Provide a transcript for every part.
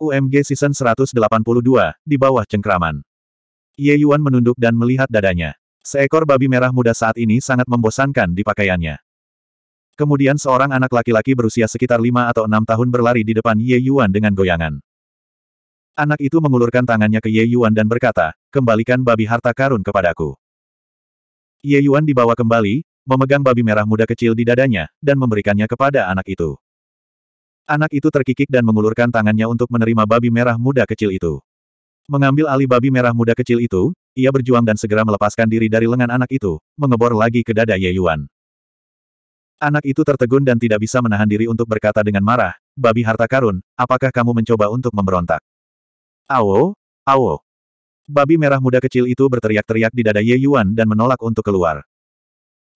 UMG Season 182, di bawah cengkraman. Ye Yuan menunduk dan melihat dadanya. Seekor babi merah muda saat ini sangat membosankan di pakaiannya. Kemudian seorang anak laki-laki berusia sekitar lima atau enam tahun berlari di depan Ye Yuan dengan goyangan. Anak itu mengulurkan tangannya ke Ye Yuan dan berkata, kembalikan babi harta karun kepadaku. Ye Yuan dibawa kembali, memegang babi merah muda kecil di dadanya, dan memberikannya kepada anak itu. Anak itu terkikik dan mengulurkan tangannya untuk menerima babi merah muda kecil itu. Mengambil alih babi merah muda kecil itu, ia berjuang dan segera melepaskan diri dari lengan anak itu, mengebor lagi ke dada Ye Yuan. Anak itu tertegun dan tidak bisa menahan diri untuk berkata dengan marah, babi harta karun, apakah kamu mencoba untuk memberontak? Awo, awo. Babi merah muda kecil itu berteriak-teriak di dada Ye Yuan dan menolak untuk keluar.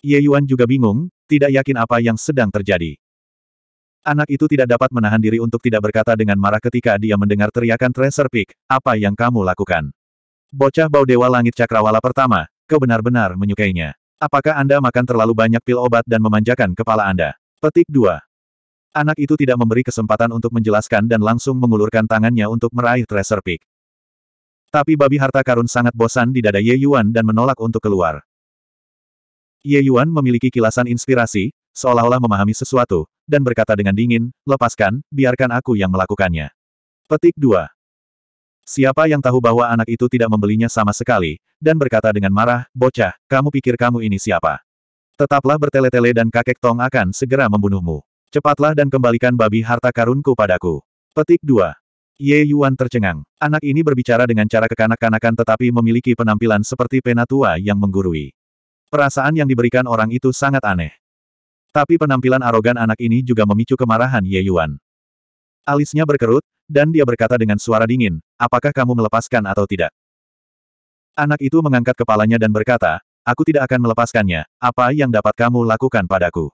Ye Yuan juga bingung, tidak yakin apa yang sedang terjadi. Anak itu tidak dapat menahan diri untuk tidak berkata dengan marah ketika dia mendengar teriakan Tracer Peak, apa yang kamu lakukan? Bocah bau dewa langit cakrawala pertama, kau benar-benar menyukainya. Apakah Anda makan terlalu banyak pil obat dan memanjakan kepala Anda? Petik 2. Anak itu tidak memberi kesempatan untuk menjelaskan dan langsung mengulurkan tangannya untuk meraih Tracer Peak. Tapi babi harta karun sangat bosan di dada Ye Yuan dan menolak untuk keluar. Ye Yuan memiliki kilasan inspirasi, seolah-olah memahami sesuatu, dan berkata dengan dingin, lepaskan, biarkan aku yang melakukannya. Petik 2. Siapa yang tahu bahwa anak itu tidak membelinya sama sekali, dan berkata dengan marah, bocah, kamu pikir kamu ini siapa? Tetaplah bertele-tele dan kakek Tong akan segera membunuhmu. Cepatlah dan kembalikan babi harta karunku padaku. Petik 2. Ye Yuan tercengang. Anak ini berbicara dengan cara kekanak-kanakan tetapi memiliki penampilan seperti penatua yang menggurui. Perasaan yang diberikan orang itu sangat aneh. Tapi penampilan arogan anak ini juga memicu kemarahan Ye Yuan. Alisnya berkerut, dan dia berkata dengan suara dingin, apakah kamu melepaskan atau tidak? Anak itu mengangkat kepalanya dan berkata, aku tidak akan melepaskannya, apa yang dapat kamu lakukan padaku?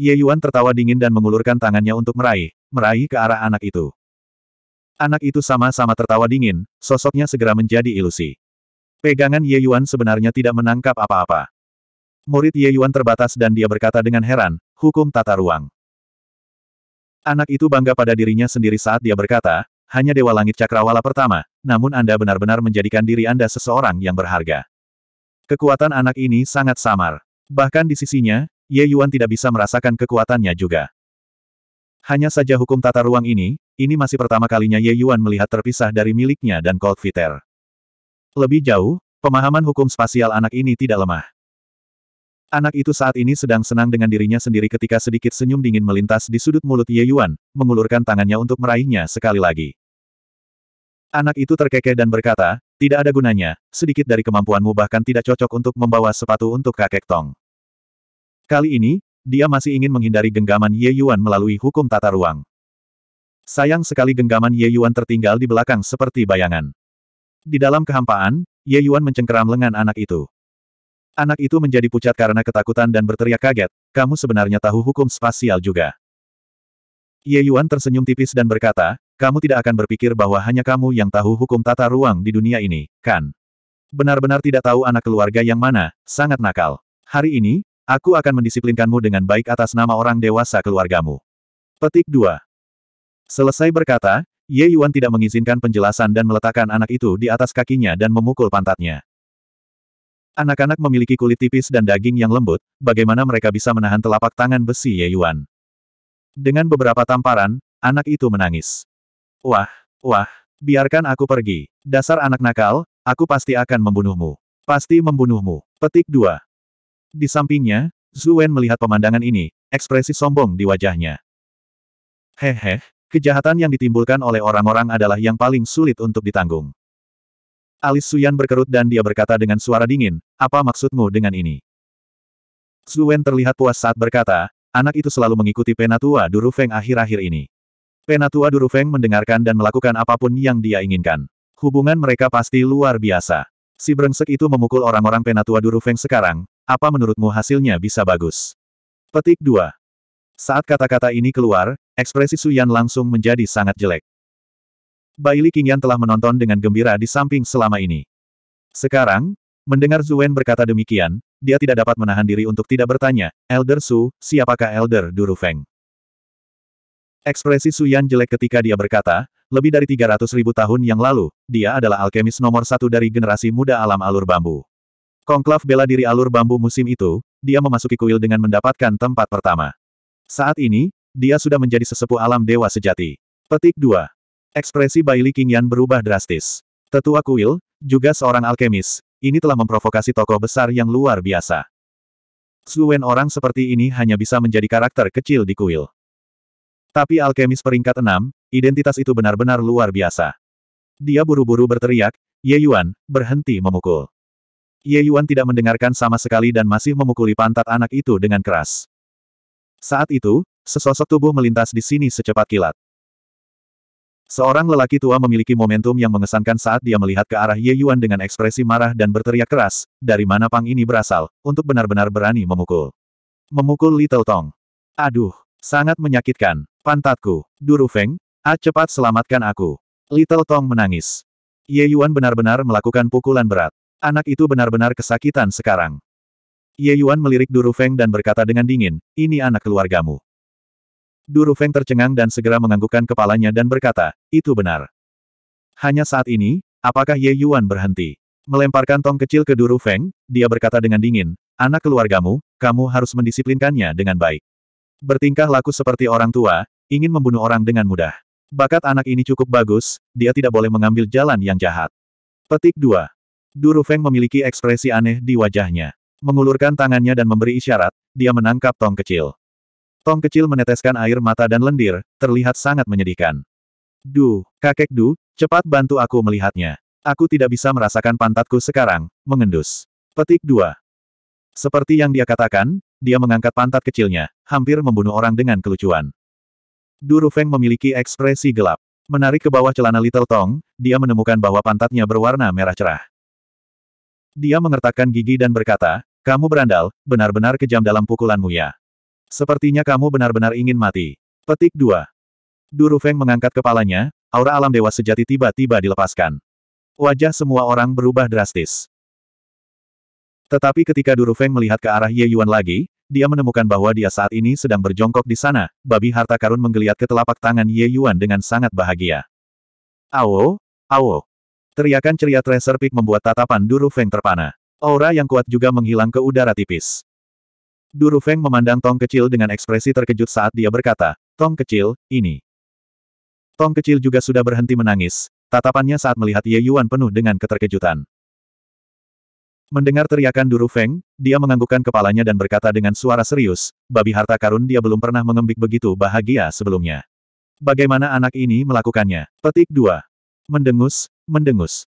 Ye Yuan tertawa dingin dan mengulurkan tangannya untuk meraih, meraih ke arah anak itu. Anak itu sama-sama tertawa dingin, sosoknya segera menjadi ilusi. Pegangan Ye Yuan sebenarnya tidak menangkap apa-apa. Murid Ye Yuan terbatas dan dia berkata dengan heran, hukum tata ruang. Anak itu bangga pada dirinya sendiri saat dia berkata, hanya Dewa Langit Cakrawala pertama, namun Anda benar-benar menjadikan diri Anda seseorang yang berharga. Kekuatan anak ini sangat samar. Bahkan di sisinya, Ye Yuan tidak bisa merasakan kekuatannya juga. Hanya saja hukum tata ruang ini, ini masih pertama kalinya Ye Yuan melihat terpisah dari miliknya dan Cold Fitter. Lebih jauh, pemahaman hukum spasial anak ini tidak lemah. Anak itu saat ini sedang senang dengan dirinya sendiri ketika sedikit senyum dingin melintas di sudut mulut Ye Yuan, mengulurkan tangannya untuk meraihnya sekali lagi. Anak itu terkekeh dan berkata, tidak ada gunanya, sedikit dari kemampuanmu bahkan tidak cocok untuk membawa sepatu untuk kakek Tong. Kali ini, dia masih ingin menghindari genggaman Ye Yuan melalui hukum tata ruang. Sayang sekali genggaman Ye Yuan tertinggal di belakang seperti bayangan. Di dalam kehampaan, Ye Yuan mencengkeram lengan anak itu. Anak itu menjadi pucat karena ketakutan dan berteriak kaget, kamu sebenarnya tahu hukum spasial juga. Ye Yuan tersenyum tipis dan berkata, kamu tidak akan berpikir bahwa hanya kamu yang tahu hukum tata ruang di dunia ini, kan? Benar-benar tidak tahu anak keluarga yang mana, sangat nakal. Hari ini, aku akan mendisiplinkanmu dengan baik atas nama orang dewasa keluargamu. Petik 2. Selesai berkata, Ye Yuan tidak mengizinkan penjelasan dan meletakkan anak itu di atas kakinya dan memukul pantatnya. Anak-anak memiliki kulit tipis dan daging yang lembut, bagaimana mereka bisa menahan telapak tangan besi Ye Yuan? Dengan beberapa tamparan, anak itu menangis. Wah, wah, biarkan aku pergi. Dasar anak nakal, aku pasti akan membunuhmu. Pasti membunuhmu. Petik 2. Di sampingnya, Wen melihat pemandangan ini, ekspresi sombong di wajahnya. Hehe, kejahatan yang ditimbulkan oleh orang-orang adalah yang paling sulit untuk ditanggung. Alis Suyan berkerut dan dia berkata dengan suara dingin, apa maksudmu dengan ini? Zuen terlihat puas saat berkata, anak itu selalu mengikuti penatua Duru Feng akhir-akhir ini. Penatua Duru Feng mendengarkan dan melakukan apapun yang dia inginkan. Hubungan mereka pasti luar biasa. Si brengsek itu memukul orang-orang penatua Duru Feng sekarang, apa menurutmu hasilnya bisa bagus? Petik 2. Saat kata-kata ini keluar, ekspresi Suyan langsung menjadi sangat jelek. Baili Qingyan telah menonton dengan gembira di samping selama ini. Sekarang, mendengar Zuwen berkata demikian, dia tidak dapat menahan diri untuk tidak bertanya, Elder Su, siapakah Elder Duru Feng? Ekspresi Su Yan jelek ketika dia berkata, lebih dari 300 ribu tahun yang lalu, dia adalah alkemis nomor satu dari generasi muda alam alur bambu. Konklav bela diri alur bambu musim itu, dia memasuki kuil dengan mendapatkan tempat pertama. Saat ini, dia sudah menjadi sesepuh alam dewa sejati. Petik 2. Ekspresi Bailey Qingyan berubah drastis. Tetua kuil, juga seorang alkemis, ini telah memprovokasi tokoh besar yang luar biasa. Suen orang seperti ini hanya bisa menjadi karakter kecil di kuil. Tapi alkemis peringkat 6, identitas itu benar-benar luar biasa. Dia buru-buru berteriak, Ye Yuan, berhenti memukul. Ye Yuan tidak mendengarkan sama sekali dan masih memukuli pantat anak itu dengan keras. Saat itu, sesosok tubuh melintas di sini secepat kilat. Seorang lelaki tua memiliki momentum yang mengesankan saat dia melihat ke arah Ye Yuan dengan ekspresi marah dan berteriak keras, dari mana pang ini berasal, untuk benar-benar berani memukul. Memukul Little Tong. Aduh, sangat menyakitkan. Pantatku, Duru Feng, A ah, cepat selamatkan aku. Little Tong menangis. Ye Yuan benar-benar melakukan pukulan berat. Anak itu benar-benar kesakitan sekarang. Ye Yuan melirik Duru Feng dan berkata dengan dingin, ini anak keluargamu. Duru Feng tercengang dan segera menganggukkan kepalanya dan berkata, itu benar. Hanya saat ini, apakah Ye Yuan berhenti? Melemparkan tong kecil ke Duru Feng, dia berkata dengan dingin, anak keluargamu, kamu harus mendisiplinkannya dengan baik. Bertingkah laku seperti orang tua, ingin membunuh orang dengan mudah. Bakat anak ini cukup bagus, dia tidak boleh mengambil jalan yang jahat. Petik 2. Duru Feng memiliki ekspresi aneh di wajahnya. Mengulurkan tangannya dan memberi isyarat, dia menangkap tong kecil. Tong kecil meneteskan air mata dan lendir, terlihat sangat menyedihkan. Du, kakek Du, cepat bantu aku melihatnya. Aku tidak bisa merasakan pantatku sekarang, mengendus. Petik 2. Seperti yang dia katakan, dia mengangkat pantat kecilnya, hampir membunuh orang dengan kelucuan. Du Rufeng memiliki ekspresi gelap. Menarik ke bawah celana Little Tong, dia menemukan bahwa pantatnya berwarna merah cerah. Dia mengertakkan gigi dan berkata, kamu berandal, benar-benar kejam dalam pukulanmu ya. Sepertinya kamu benar-benar ingin mati. Petik 2. Duru Feng mengangkat kepalanya, aura alam dewa sejati tiba-tiba dilepaskan. Wajah semua orang berubah drastis. Tetapi ketika Duru Feng melihat ke arah Ye Yuan lagi, dia menemukan bahwa dia saat ini sedang berjongkok di sana, babi harta karun menggeliat ke telapak tangan Ye Yuan dengan sangat bahagia. Awo, awo. Teriakan ceria Tracer Peak membuat tatapan Duru Feng terpana. Aura yang kuat juga menghilang ke udara tipis. Duru Feng memandang tong kecil dengan ekspresi terkejut saat dia berkata, Tong kecil, ini. Tong kecil juga sudah berhenti menangis, tatapannya saat melihat Ye Yuan penuh dengan keterkejutan. Mendengar teriakan Duru Feng, dia menganggukkan kepalanya dan berkata dengan suara serius, babi harta karun dia belum pernah mengembik begitu bahagia sebelumnya. Bagaimana anak ini melakukannya? Petik 2. Mendengus, mendengus.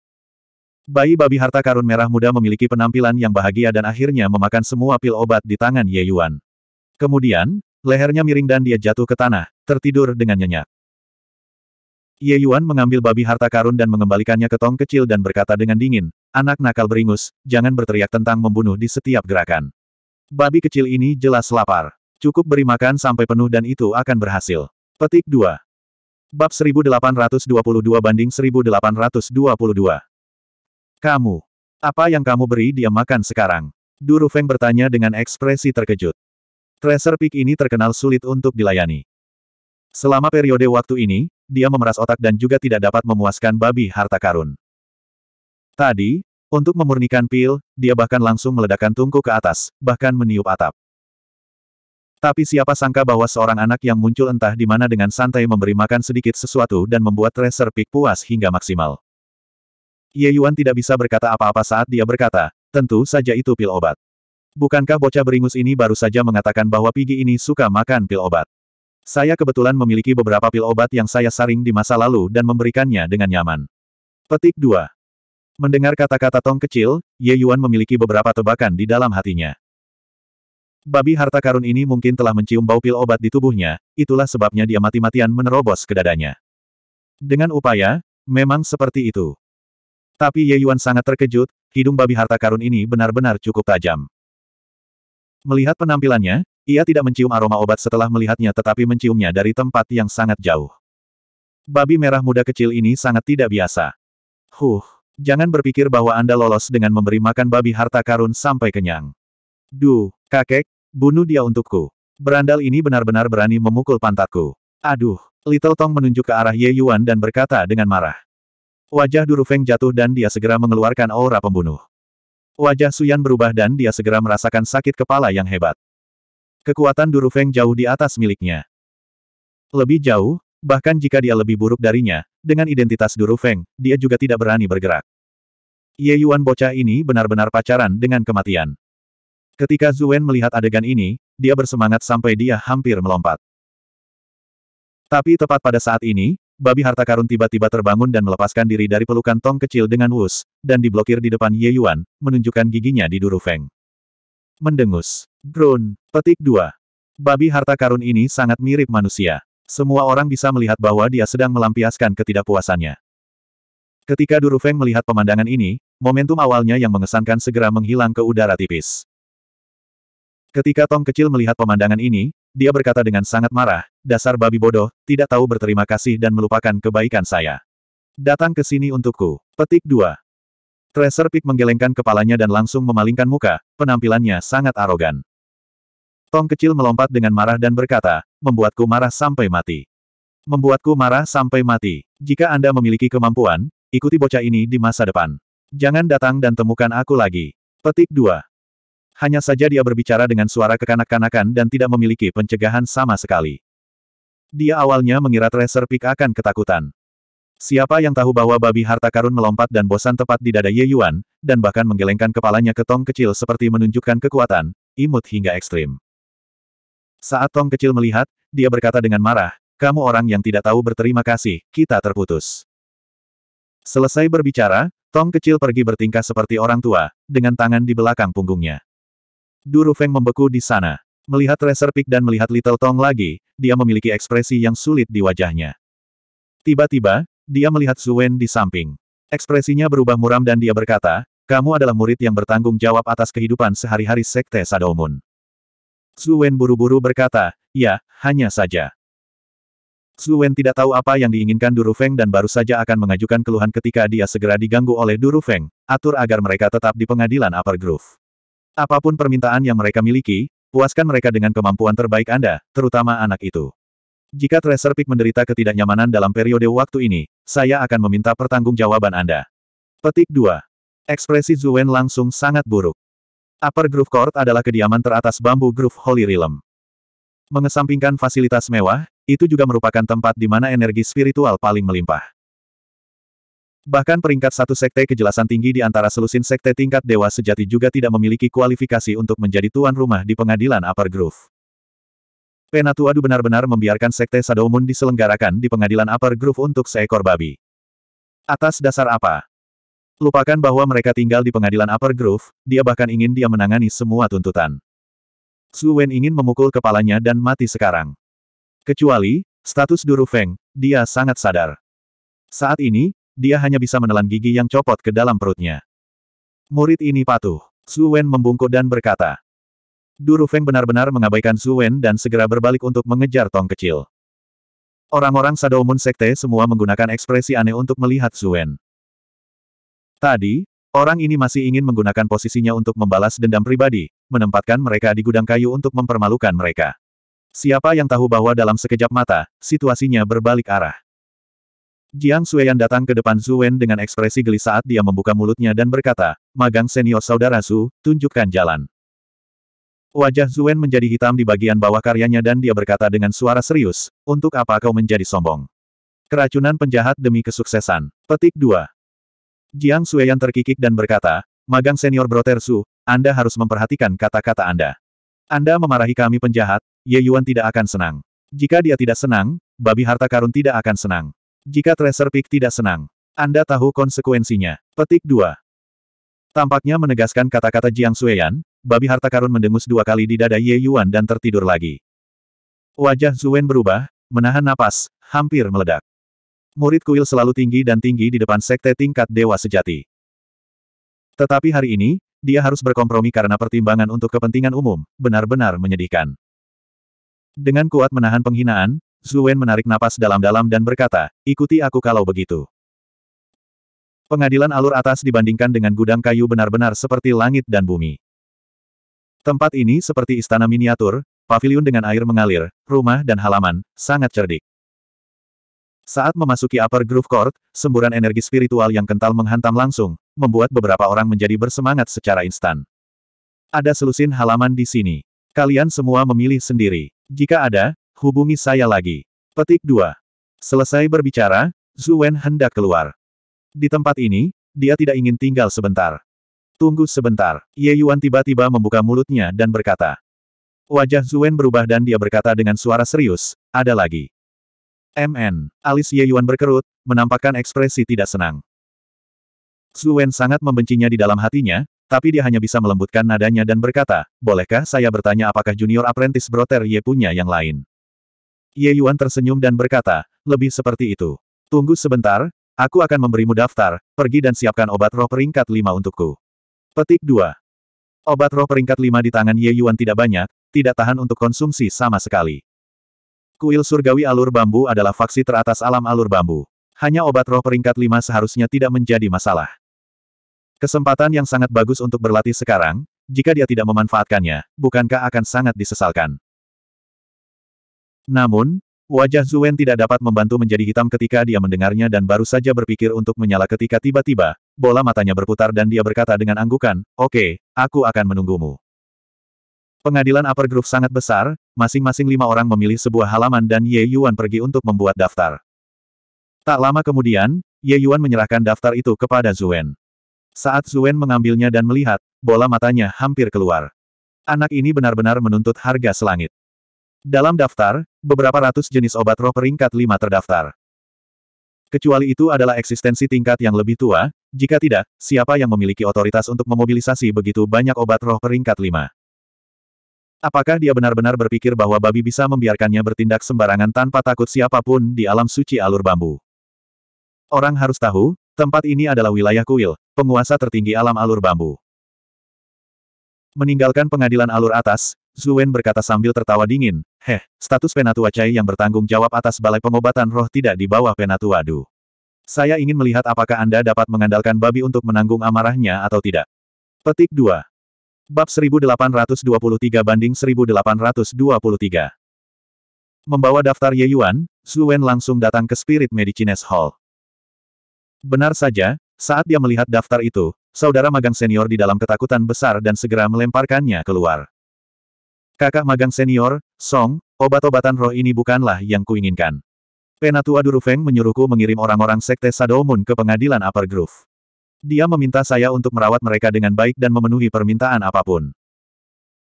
Bayi babi harta karun merah muda memiliki penampilan yang bahagia dan akhirnya memakan semua pil obat di tangan Ye Yuan. Kemudian, lehernya miring dan dia jatuh ke tanah, tertidur dengan nyenyak. Ye Yuan mengambil babi harta karun dan mengembalikannya ke tong kecil dan berkata dengan dingin, anak nakal beringus, jangan berteriak tentang membunuh di setiap gerakan. Babi kecil ini jelas lapar. Cukup beri makan sampai penuh dan itu akan berhasil. Petik 2. Bab 1822 banding 1822 kamu. Apa yang kamu beri dia makan sekarang? Duru Feng bertanya dengan ekspresi terkejut. Tracer Peak ini terkenal sulit untuk dilayani. Selama periode waktu ini, dia memeras otak dan juga tidak dapat memuaskan babi harta karun. Tadi, untuk memurnikan pil, dia bahkan langsung meledakkan tungku ke atas, bahkan meniup atap. Tapi siapa sangka bahwa seorang anak yang muncul entah di mana dengan santai memberi makan sedikit sesuatu dan membuat Tracer Peak puas hingga maksimal. Ye Yuan tidak bisa berkata apa-apa saat dia berkata, tentu saja itu pil obat. Bukankah bocah beringus ini baru saja mengatakan bahwa Pigi ini suka makan pil obat? Saya kebetulan memiliki beberapa pil obat yang saya saring di masa lalu dan memberikannya dengan nyaman. Petik 2. Mendengar kata-kata tong kecil, Ye Yuan memiliki beberapa tebakan di dalam hatinya. Babi harta karun ini mungkin telah mencium bau pil obat di tubuhnya, itulah sebabnya dia mati-matian menerobos ke dadanya. Dengan upaya, memang seperti itu. Tapi Ye Yuan sangat terkejut, hidung babi harta karun ini benar-benar cukup tajam. Melihat penampilannya, ia tidak mencium aroma obat setelah melihatnya tetapi menciumnya dari tempat yang sangat jauh. Babi merah muda kecil ini sangat tidak biasa. Huh, jangan berpikir bahwa Anda lolos dengan memberi makan babi harta karun sampai kenyang. Duh, kakek, bunuh dia untukku. Berandal ini benar-benar berani memukul pantatku. Aduh, Little Tong menunjuk ke arah Ye Yuan dan berkata dengan marah. Wajah Durufeng jatuh dan dia segera mengeluarkan aura pembunuh. Wajah Suyan berubah dan dia segera merasakan sakit kepala yang hebat. Kekuatan Durufeng jauh di atas miliknya. Lebih jauh, bahkan jika dia lebih buruk darinya, dengan identitas Durufeng, dia juga tidak berani bergerak. Ye Yuan bocah ini benar-benar pacaran dengan kematian. Ketika Zuen melihat adegan ini, dia bersemangat sampai dia hampir melompat. Tapi tepat pada saat ini, babi harta karun tiba-tiba terbangun dan melepaskan diri dari pelukan tong kecil dengan wus, dan diblokir di depan Ye Yuan, menunjukkan giginya di duru Feng. Mendengus. Grun. Petik 2. Babi harta karun ini sangat mirip manusia. Semua orang bisa melihat bahwa dia sedang melampiaskan ketidakpuasannya. Ketika Duru Feng melihat pemandangan ini, momentum awalnya yang mengesankan segera menghilang ke udara tipis. Ketika Tong kecil melihat pemandangan ini, dia berkata dengan sangat marah, dasar babi bodoh, tidak tahu berterima kasih dan melupakan kebaikan saya. Datang ke sini untukku. Petik 2. Tracer Peak menggelengkan kepalanya dan langsung memalingkan muka, penampilannya sangat arogan. Tong kecil melompat dengan marah dan berkata, membuatku marah sampai mati. Membuatku marah sampai mati. Jika Anda memiliki kemampuan, ikuti bocah ini di masa depan. Jangan datang dan temukan aku lagi. Petik 2. Hanya saja dia berbicara dengan suara kekanak-kanakan dan tidak memiliki pencegahan sama sekali. Dia awalnya mengira Tracer Peak akan ketakutan. Siapa yang tahu bahwa babi harta karun melompat dan bosan tepat di dada Ye Yuan, dan bahkan menggelengkan kepalanya ke tong kecil seperti menunjukkan kekuatan, imut hingga ekstrim. Saat tong kecil melihat, dia berkata dengan marah, kamu orang yang tidak tahu berterima kasih, kita terputus. Selesai berbicara, tong kecil pergi bertingkah seperti orang tua, dengan tangan di belakang punggungnya. Duru Feng membeku di sana. Melihat Tracer Peak dan melihat Little Tong lagi, dia memiliki ekspresi yang sulit di wajahnya. Tiba-tiba, dia melihat Zuwen di samping. Ekspresinya berubah muram dan dia berkata, kamu adalah murid yang bertanggung jawab atas kehidupan sehari-hari Sekte Sadomun. Zuwen buru-buru berkata, ya, hanya saja. Zuwen tidak tahu apa yang diinginkan Duru Feng dan baru saja akan mengajukan keluhan ketika dia segera diganggu oleh Duru Feng, atur agar mereka tetap di pengadilan Upper Grove. Apapun permintaan yang mereka miliki, puaskan mereka dengan kemampuan terbaik Anda, terutama anak itu. Jika Tracer Peak menderita ketidaknyamanan dalam periode waktu ini, saya akan meminta pertanggungjawaban Anda. Petik 2. Ekspresi Zuen langsung sangat buruk. Upper Groove Court adalah kediaman teratas bambu Groove Holy Realm. Mengesampingkan fasilitas mewah, itu juga merupakan tempat di mana energi spiritual paling melimpah. Bahkan peringkat satu sekte kejelasan tinggi di antara selusin sekte tingkat dewa sejati juga tidak memiliki kualifikasi untuk menjadi tuan rumah di pengadilan Upper Groove. Penatuadu benar-benar membiarkan sekte Sadomun diselenggarakan di pengadilan Upper Grove untuk seekor babi. Atas dasar apa? Lupakan bahwa mereka tinggal di pengadilan Upper Grove. dia bahkan ingin dia menangani semua tuntutan. Su Wen ingin memukul kepalanya dan mati sekarang. Kecuali, status Duru Feng, dia sangat sadar. Saat ini, dia hanya bisa menelan gigi yang copot ke dalam perutnya. Murid ini patuh. Su Wen membungkuk dan berkata. Duru Feng benar-benar mengabaikan Su Wen dan segera berbalik untuk mengejar tong kecil. Orang-orang Sadoumun Sekte semua menggunakan ekspresi aneh untuk melihat Su Wen. Tadi, orang ini masih ingin menggunakan posisinya untuk membalas dendam pribadi, menempatkan mereka di gudang kayu untuk mempermalukan mereka. Siapa yang tahu bahwa dalam sekejap mata, situasinya berbalik arah. Jiang Xueyan datang ke depan Zhu Wen dengan ekspresi geli saat dia membuka mulutnya dan berkata, Magang senior saudara Su, tunjukkan jalan. Wajah Zhu Wen menjadi hitam di bagian bawah karyanya dan dia berkata dengan suara serius, Untuk apa kau menjadi sombong? Keracunan penjahat demi kesuksesan. Petik 2. Jiang Xueyan terkikik dan berkata, Magang senior Broter Su, Anda harus memperhatikan kata-kata Anda. Anda memarahi kami penjahat, Ye Yuan tidak akan senang. Jika dia tidak senang, babi harta karun tidak akan senang. Jika Tracer Peak tidak senang, Anda tahu konsekuensinya. Petik 2. Tampaknya menegaskan kata-kata Jiang Xueyan, babi harta karun mendengus dua kali di dada Ye Yuan dan tertidur lagi. Wajah Zuen berubah, menahan napas, hampir meledak. Murid kuil selalu tinggi dan tinggi di depan sekte tingkat dewa sejati. Tetapi hari ini, dia harus berkompromi karena pertimbangan untuk kepentingan umum, benar-benar menyedihkan. Dengan kuat menahan penghinaan, Zuwen menarik napas dalam-dalam dan berkata, ikuti aku kalau begitu. Pengadilan alur atas dibandingkan dengan gudang kayu benar-benar seperti langit dan bumi. Tempat ini seperti istana miniatur, paviliun dengan air mengalir, rumah dan halaman, sangat cerdik. Saat memasuki upper groove court, semburan energi spiritual yang kental menghantam langsung, membuat beberapa orang menjadi bersemangat secara instan. Ada selusin halaman di sini. Kalian semua memilih sendiri. Jika ada, hubungi saya lagi. Petik 2. Selesai berbicara, Wen hendak keluar. Di tempat ini, dia tidak ingin tinggal sebentar. Tunggu sebentar, Ye Yuan tiba-tiba membuka mulutnya dan berkata. Wajah Wen berubah dan dia berkata dengan suara serius, ada lagi. MN, alis Ye Yuan berkerut, menampakkan ekspresi tidak senang. Wen sangat membencinya di dalam hatinya, tapi dia hanya bisa melembutkan nadanya dan berkata, bolehkah saya bertanya apakah junior apprentice Broter Ye punya yang lain? Ye Yuan tersenyum dan berkata, lebih seperti itu. Tunggu sebentar, aku akan memberimu daftar, pergi dan siapkan obat roh peringkat 5 untukku. Petik 2. Obat roh peringkat 5 di tangan Ye Yuan tidak banyak, tidak tahan untuk konsumsi sama sekali. Kuil surgawi alur bambu adalah faksi teratas alam alur bambu. Hanya obat roh peringkat 5 seharusnya tidak menjadi masalah. Kesempatan yang sangat bagus untuk berlatih sekarang, jika dia tidak memanfaatkannya, bukankah akan sangat disesalkan? Namun, wajah Zuen tidak dapat membantu menjadi hitam ketika dia mendengarnya dan baru saja berpikir untuk menyala ketika tiba-tiba, bola matanya berputar dan dia berkata dengan anggukan, Oke, okay, aku akan menunggumu. Pengadilan Upper Groove sangat besar, masing-masing lima orang memilih sebuah halaman dan Ye Yuan pergi untuk membuat daftar. Tak lama kemudian, Ye Yuan menyerahkan daftar itu kepada Zuen. Saat Zuen mengambilnya dan melihat, bola matanya hampir keluar. Anak ini benar-benar menuntut harga selangit. Dalam daftar, beberapa ratus jenis obat roh peringkat lima terdaftar. Kecuali itu adalah eksistensi tingkat yang lebih tua, jika tidak, siapa yang memiliki otoritas untuk memobilisasi begitu banyak obat roh peringkat lima? Apakah dia benar-benar berpikir bahwa babi bisa membiarkannya bertindak sembarangan tanpa takut siapapun di alam suci alur bambu? Orang harus tahu, tempat ini adalah wilayah kuil, penguasa tertinggi alam alur bambu. Meninggalkan pengadilan alur atas, Zuen berkata sambil tertawa dingin, Heh, status Penatua Cai yang bertanggung jawab atas balai pengobatan roh tidak di bawah Penatua Du. Saya ingin melihat apakah Anda dapat mengandalkan babi untuk menanggung amarahnya atau tidak. Petik 2. Bab 1823 banding 1823. Membawa daftar Ye Yuan, Zuen langsung datang ke Spirit Medicines Hall. Benar saja, saat dia melihat daftar itu, Saudara magang senior di dalam ketakutan besar dan segera melemparkannya keluar. Kakak magang senior, Song, obat-obatan roh ini bukanlah yang kuinginkan. Penatua Durufeng menyuruhku mengirim orang-orang Sekte Sadomun ke pengadilan Upper Groove. Dia meminta saya untuk merawat mereka dengan baik dan memenuhi permintaan apapun.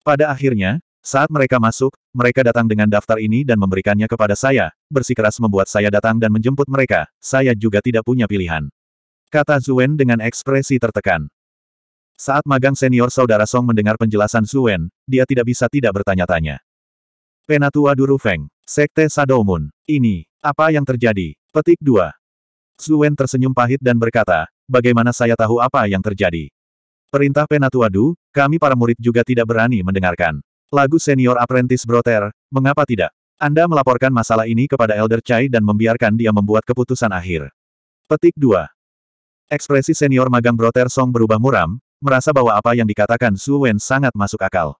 Pada akhirnya, saat mereka masuk, mereka datang dengan daftar ini dan memberikannya kepada saya, bersikeras membuat saya datang dan menjemput mereka, saya juga tidak punya pilihan. Kata Zuen dengan ekspresi tertekan. Saat magang senior saudara Song mendengar penjelasan Zuen, dia tidak bisa tidak bertanya-tanya. Penatua Duru Feng, Sekte Sadomun, ini, apa yang terjadi? Petik 2. Zuen tersenyum pahit dan berkata, bagaimana saya tahu apa yang terjadi? Perintah Penatua Du, kami para murid juga tidak berani mendengarkan. Lagu senior apprentice broter, mengapa tidak? Anda melaporkan masalah ini kepada Elder Chai dan membiarkan dia membuat keputusan akhir. Petik 2. Ekspresi senior magang Broter Song berubah muram, merasa bahwa apa yang dikatakan Su Wen sangat masuk akal.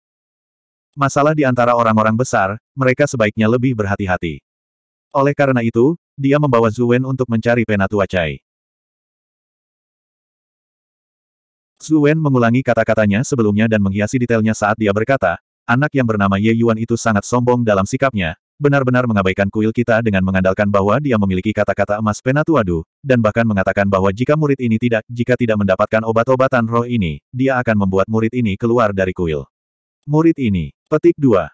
Masalah di antara orang-orang besar, mereka sebaiknya lebih berhati-hati. Oleh karena itu, dia membawa Su Wen untuk mencari Penatua Chai. Su Wen mengulangi kata-katanya sebelumnya dan menghiasi detailnya saat dia berkata, anak yang bernama Ye Yuan itu sangat sombong dalam sikapnya, benar-benar mengabaikan kuil kita dengan mengandalkan bahwa dia memiliki kata-kata emas Penatuadu, dan bahkan mengatakan bahwa jika murid ini tidak, jika tidak mendapatkan obat-obatan roh ini, dia akan membuat murid ini keluar dari kuil. Murid ini, petik dua.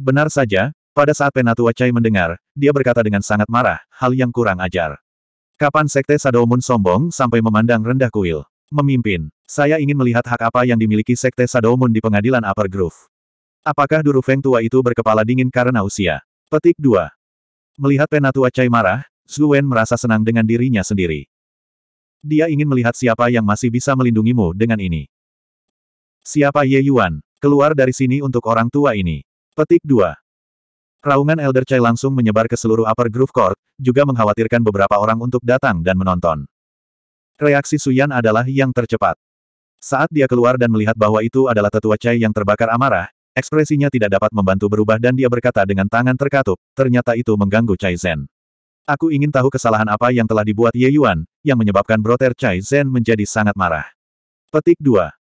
Benar saja, pada saat Penatua Chai mendengar, dia berkata dengan sangat marah, hal yang kurang ajar. Kapan Sekte Sadomun sombong sampai memandang rendah kuil? Memimpin, saya ingin melihat hak apa yang dimiliki Sekte Sadomun di pengadilan Upper Grove. Apakah Duru Feng tua itu berkepala dingin karena usia? Petik 2. Melihat penatua Cai marah, Wen merasa senang dengan dirinya sendiri. Dia ingin melihat siapa yang masih bisa melindungimu dengan ini. Siapa Ye Yuan? Keluar dari sini untuk orang tua ini. Petik 2. Raungan Elder Cai langsung menyebar ke seluruh Upper Groove Court, juga mengkhawatirkan beberapa orang untuk datang dan menonton. Reaksi Suyan adalah yang tercepat. Saat dia keluar dan melihat bahwa itu adalah tetua Cai yang terbakar amarah, Ekspresinya tidak dapat membantu berubah dan dia berkata dengan tangan terkatup, ternyata itu mengganggu Chai Zhen. Aku ingin tahu kesalahan apa yang telah dibuat Ye Yuan, yang menyebabkan Broter Chai Zhen menjadi sangat marah. Petik 2.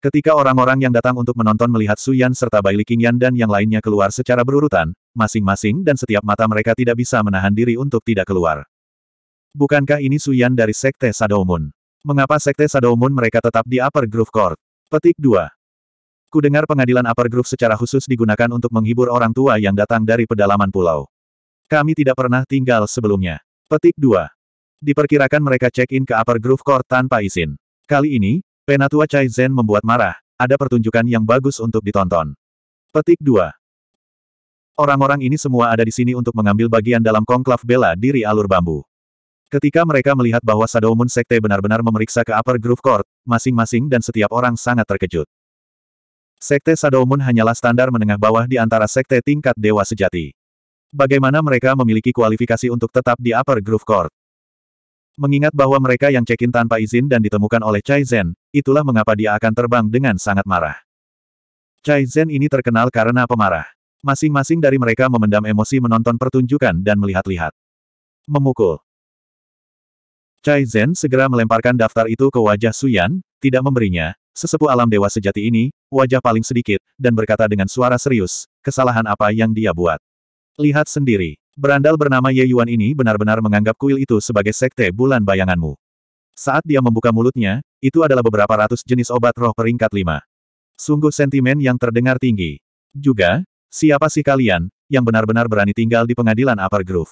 Ketika orang-orang yang datang untuk menonton melihat Su Yan serta Bai Li Qingyan dan yang lainnya keluar secara berurutan, masing-masing dan setiap mata mereka tidak bisa menahan diri untuk tidak keluar. Bukankah ini Su Yan dari Sekte Sadoumun? Mengapa Sekte Sadoumun mereka tetap di Upper Groove Court? Petik 2. Kudengar pengadilan Upper group secara khusus digunakan untuk menghibur orang tua yang datang dari pedalaman pulau. Kami tidak pernah tinggal sebelumnya. Petik 2. Diperkirakan mereka check-in ke Upper group Court tanpa izin. Kali ini, Penatua Chai Zen membuat marah, ada pertunjukan yang bagus untuk ditonton. Petik 2. Orang-orang ini semua ada di sini untuk mengambil bagian dalam konklav bela diri alur bambu. Ketika mereka melihat bahwa Shadowmoon Sekte benar-benar memeriksa ke Upper group Court, masing-masing dan setiap orang sangat terkejut. Sekte Sadomun hanyalah standar menengah bawah di antara sekte tingkat dewa sejati. Bagaimana mereka memiliki kualifikasi untuk tetap di Upper Groove Court? Mengingat bahwa mereka yang check-in tanpa izin dan ditemukan oleh Chai Zen, itulah mengapa dia akan terbang dengan sangat marah. Chai Zen ini terkenal karena pemarah. Masing-masing dari mereka memendam emosi menonton pertunjukan dan melihat-lihat. Memukul. Chai Zen segera melemparkan daftar itu ke wajah Suyan, tidak memberinya, sesepuh alam dewa sejati ini, wajah paling sedikit, dan berkata dengan suara serius, kesalahan apa yang dia buat. Lihat sendiri, berandal bernama Ye Yuan ini benar-benar menganggap kuil itu sebagai sekte bulan bayanganmu. Saat dia membuka mulutnya, itu adalah beberapa ratus jenis obat roh peringkat lima. Sungguh sentimen yang terdengar tinggi. Juga, siapa sih kalian, yang benar-benar berani tinggal di pengadilan Upper Grove?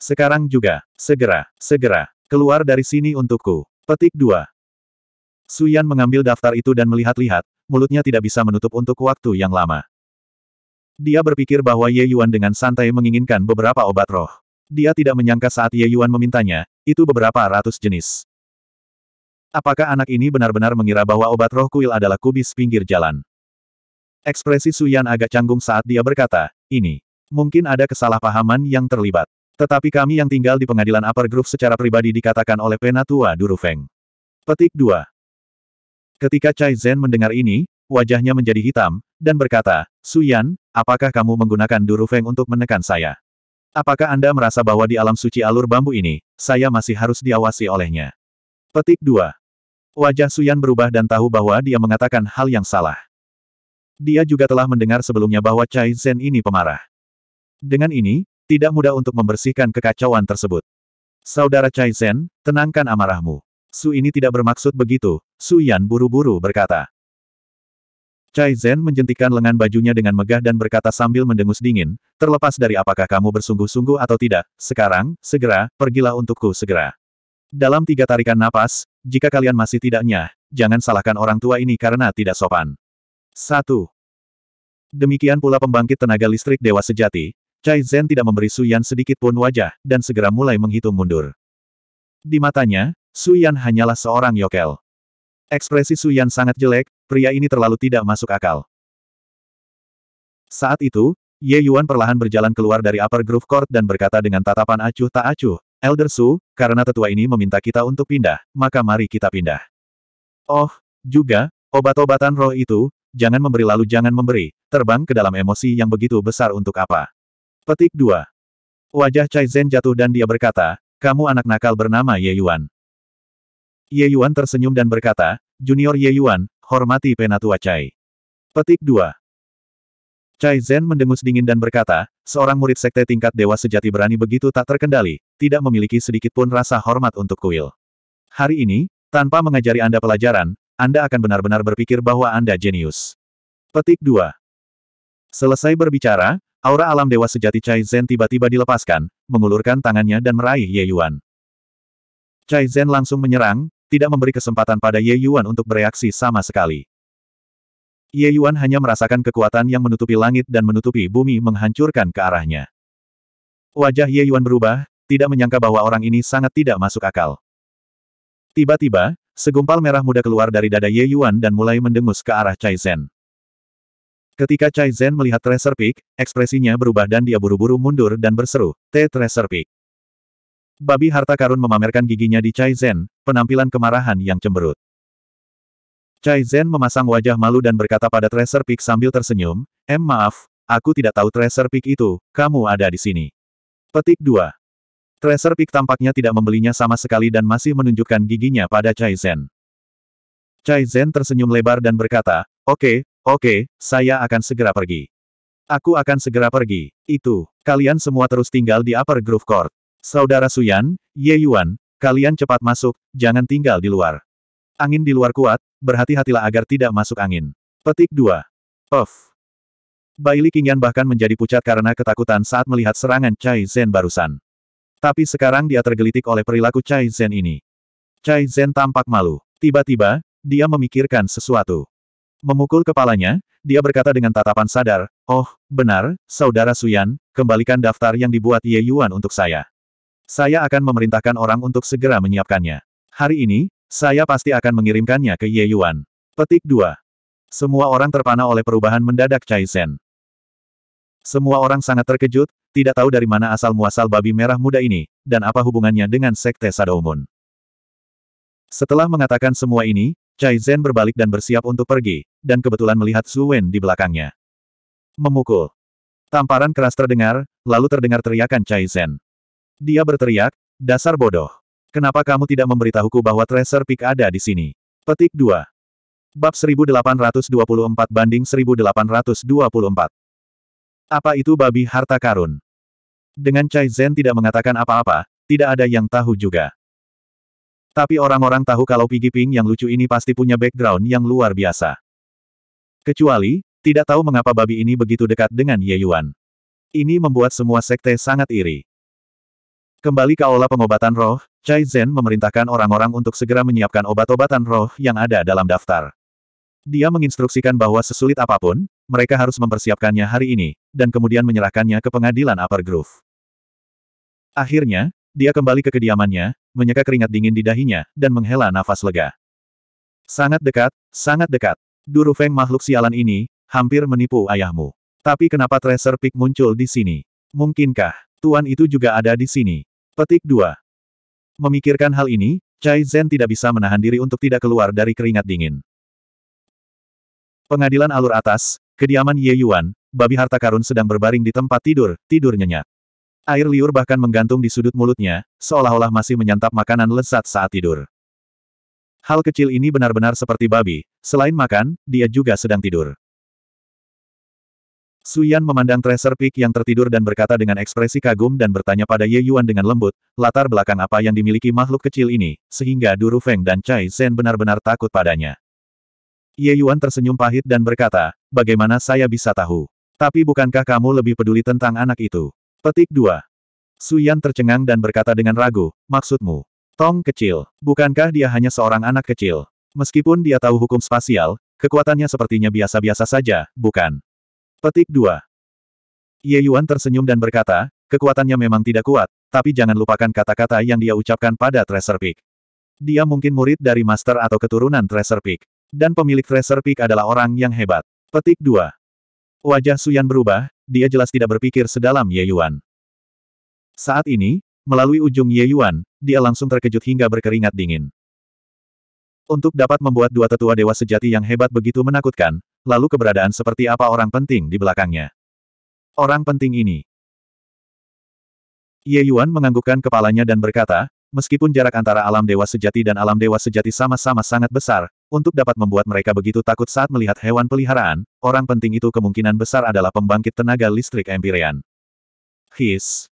Sekarang juga, segera, segera, keluar dari sini untukku. Petik 2. Su Yan mengambil daftar itu dan melihat-lihat, mulutnya tidak bisa menutup untuk waktu yang lama. Dia berpikir bahwa Ye Yuan dengan santai menginginkan beberapa obat roh. Dia tidak menyangka saat Ye Yuan memintanya, itu beberapa ratus jenis. Apakah anak ini benar-benar mengira bahwa obat roh kuil adalah kubis pinggir jalan? Ekspresi Suyan agak canggung saat dia berkata, ini. Mungkin ada kesalahpahaman yang terlibat. Tetapi kami yang tinggal di pengadilan Upper Group secara pribadi dikatakan oleh Penatua Durufeng. Petik 2. Ketika Chai Zhen mendengar ini, wajahnya menjadi hitam, dan berkata, Suyan, apakah kamu menggunakan Duru Feng untuk menekan saya? Apakah Anda merasa bahwa di alam suci alur bambu ini, saya masih harus diawasi olehnya? Petik 2. Wajah Suyan berubah dan tahu bahwa dia mengatakan hal yang salah. Dia juga telah mendengar sebelumnya bahwa Chai Zhen ini pemarah. Dengan ini, tidak mudah untuk membersihkan kekacauan tersebut. Saudara Chai Zhen, tenangkan amarahmu. Su ini tidak bermaksud begitu, Su Yan buru-buru berkata. Chai Zhen menjentikan lengan bajunya dengan megah dan berkata sambil mendengus dingin, terlepas dari apakah kamu bersungguh-sungguh atau tidak, sekarang, segera, pergilah untukku segera. Dalam tiga tarikan napas, jika kalian masih tidak nyah, jangan salahkan orang tua ini karena tidak sopan. 1. Demikian pula pembangkit tenaga listrik dewa sejati, Chai Zhen tidak memberi Su Yan sedikit pun wajah, dan segera mulai menghitung mundur. Di matanya, Suyan hanyalah seorang yokel. Ekspresi Suyan sangat jelek, pria ini terlalu tidak masuk akal. Saat itu, Ye Yuan perlahan berjalan keluar dari upper groove court dan berkata dengan tatapan acuh tak acuh, Elder Su, karena tetua ini meminta kita untuk pindah, maka mari kita pindah. Oh, juga, obat-obatan roh itu, jangan memberi lalu jangan memberi, terbang ke dalam emosi yang begitu besar untuk apa. Petik 2. Wajah Chai Zhen jatuh dan dia berkata, kamu anak nakal bernama Ye Yuan. Ye Yuan tersenyum dan berkata, Junior Ye Yuan, hormati penatua Cai. Petik 2. Cai Zhen mendengus dingin dan berkata, seorang murid sekte tingkat dewa sejati berani begitu tak terkendali, tidak memiliki sedikitpun rasa hormat untuk kuil. Hari ini, tanpa mengajari Anda pelajaran, Anda akan benar-benar berpikir bahwa Anda jenius. Petik 2. Selesai berbicara, aura alam dewa sejati Cai Zhen tiba-tiba dilepaskan, mengulurkan tangannya dan meraih Ye Yuan. Cai Zhen langsung menyerang, tidak memberi kesempatan pada Ye Yuan untuk bereaksi sama sekali. Ye Yuan hanya merasakan kekuatan yang menutupi langit dan menutupi bumi menghancurkan ke arahnya. Wajah Ye Yuan berubah, tidak menyangka bahwa orang ini sangat tidak masuk akal. Tiba-tiba, segumpal merah muda keluar dari dada Ye Yuan dan mulai mendengus ke arah Chai Zhen. Ketika Chai Zhen melihat Tracer Peak, ekspresinya berubah dan dia buru-buru mundur dan berseru, T Tracer Peak. Babi harta karun memamerkan giginya di Chai Zhen, penampilan kemarahan yang cemberut. Chai Zhen memasang wajah malu dan berkata pada Tracer Peak sambil tersenyum, Em maaf, aku tidak tahu Tracer Peak itu, kamu ada di sini. Petik 2. Tracer Peak tampaknya tidak membelinya sama sekali dan masih menunjukkan giginya pada Chai Zhen. Chai Zhen tersenyum lebar dan berkata, Oke, okay, oke, okay, saya akan segera pergi. Aku akan segera pergi. Itu, kalian semua terus tinggal di Upper Groove Court. Saudara Suyan, Ye Yuan, kalian cepat masuk, jangan tinggal di luar. Angin di luar kuat, berhati-hatilah agar tidak masuk angin. Petik 2. Off. Baili Qingyan bahkan menjadi pucat karena ketakutan saat melihat serangan Chai Zhen barusan. Tapi sekarang dia tergelitik oleh perilaku Chai Zhen ini. Chai Zhen tampak malu. Tiba-tiba, dia memikirkan sesuatu. Memukul kepalanya, dia berkata dengan tatapan sadar, Oh, benar, Saudara Suyan, kembalikan daftar yang dibuat Ye Yuan untuk saya. Saya akan memerintahkan orang untuk segera menyiapkannya. Hari ini, saya pasti akan mengirimkannya ke Ye Yuan. Petik 2. Semua orang terpana oleh perubahan mendadak Chai Zhen. Semua orang sangat terkejut, tidak tahu dari mana asal-muasal babi merah muda ini, dan apa hubungannya dengan Sekte Sadoumun. Setelah mengatakan semua ini, Chai Zhen berbalik dan bersiap untuk pergi, dan kebetulan melihat Su Wen di belakangnya. Memukul. Tamparan keras terdengar, lalu terdengar teriakan Chai Zhen. Dia berteriak, dasar bodoh. Kenapa kamu tidak memberitahuku bahwa Tracer Peak ada di sini? Petik 2. Bab 1824 banding 1824. Apa itu babi harta karun? Dengan Chai Zen tidak mengatakan apa-apa, tidak ada yang tahu juga. Tapi orang-orang tahu kalau Piggy Ping yang lucu ini pasti punya background yang luar biasa. Kecuali, tidak tahu mengapa babi ini begitu dekat dengan Ye Yuan. Ini membuat semua sekte sangat iri. Kembali ke aula pengobatan roh, Chai Zhen memerintahkan orang-orang untuk segera menyiapkan obat-obatan roh yang ada dalam daftar. Dia menginstruksikan bahwa sesulit apapun, mereka harus mempersiapkannya hari ini, dan kemudian menyerahkannya ke pengadilan Upper Grove. Akhirnya, dia kembali ke kediamannya, menyeka keringat dingin di dahinya, dan menghela nafas lega. Sangat dekat, sangat dekat. Duru Feng makhluk sialan ini, hampir menipu ayahmu. Tapi kenapa Tracer Peak muncul di sini? Mungkinkah, Tuan itu juga ada di sini? Petik 2. Memikirkan hal ini, Chai Zhen tidak bisa menahan diri untuk tidak keluar dari keringat dingin. Pengadilan alur atas, kediaman Ye Yuan, babi harta karun sedang berbaring di tempat tidur, tidur nyenyak. Air liur bahkan menggantung di sudut mulutnya, seolah-olah masih menyantap makanan lezat saat tidur. Hal kecil ini benar-benar seperti babi, selain makan, dia juga sedang tidur. Suyan memandang Tracer Peak yang tertidur dan berkata dengan ekspresi kagum dan bertanya pada Ye Yuan dengan lembut, latar belakang apa yang dimiliki makhluk kecil ini, sehingga Duru Feng dan Chai Zhen benar-benar takut padanya. Ye Yuan tersenyum pahit dan berkata, bagaimana saya bisa tahu? Tapi bukankah kamu lebih peduli tentang anak itu? Petik 2. Suyan tercengang dan berkata dengan ragu, maksudmu, Tong kecil, bukankah dia hanya seorang anak kecil? Meskipun dia tahu hukum spasial, kekuatannya sepertinya biasa-biasa saja, bukan? Petik 2. Ye Yuan tersenyum dan berkata, kekuatannya memang tidak kuat, tapi jangan lupakan kata-kata yang dia ucapkan pada Treasure Peak. Dia mungkin murid dari master atau keturunan Treasure Peak. Dan pemilik Treasure Peak adalah orang yang hebat. Petik 2. Wajah Suyan berubah, dia jelas tidak berpikir sedalam Ye Yuan. Saat ini, melalui ujung Ye Yuan, dia langsung terkejut hingga berkeringat dingin. Untuk dapat membuat dua tetua dewa sejati yang hebat begitu menakutkan, lalu keberadaan seperti apa orang penting di belakangnya. Orang penting ini. Ye Yuan menganggukkan kepalanya dan berkata, meskipun jarak antara alam dewa sejati dan alam dewa sejati sama-sama sangat besar, untuk dapat membuat mereka begitu takut saat melihat hewan peliharaan, orang penting itu kemungkinan besar adalah pembangkit tenaga listrik Empyrean. His.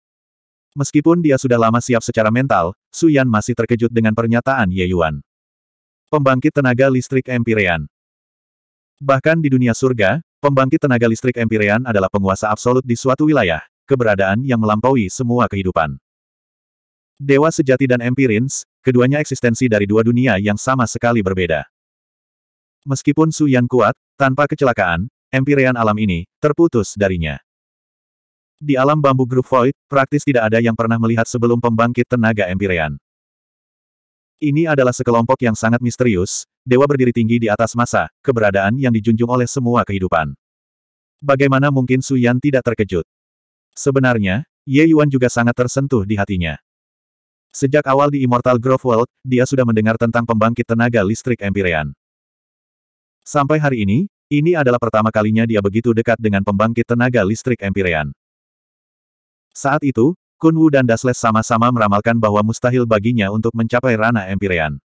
Meskipun dia sudah lama siap secara mental, Su Yan masih terkejut dengan pernyataan Ye Yuan. Pembangkit tenaga listrik Empyrean. Bahkan di dunia surga, pembangkit tenaga listrik Empyrean adalah penguasa absolut di suatu wilayah, keberadaan yang melampaui semua kehidupan. Dewa sejati dan Empirins, keduanya eksistensi dari dua dunia yang sama sekali berbeda. Meskipun Su Yan kuat, tanpa kecelakaan, Empyrean alam ini, terputus darinya. Di alam bambu Groove Void, praktis tidak ada yang pernah melihat sebelum pembangkit tenaga Empyrean. Ini adalah sekelompok yang sangat misterius, dewa berdiri tinggi di atas masa, keberadaan yang dijunjung oleh semua kehidupan. Bagaimana mungkin Su Yan tidak terkejut? Sebenarnya, Ye Yuan juga sangat tersentuh di hatinya. Sejak awal di Immortal Grove World, dia sudah mendengar tentang pembangkit tenaga listrik Empyrean. Sampai hari ini, ini adalah pertama kalinya dia begitu dekat dengan pembangkit tenaga listrik Empyrean. Saat itu, Kun Wu dan Dasles sama-sama meramalkan bahwa mustahil baginya untuk mencapai ranah Empyrean.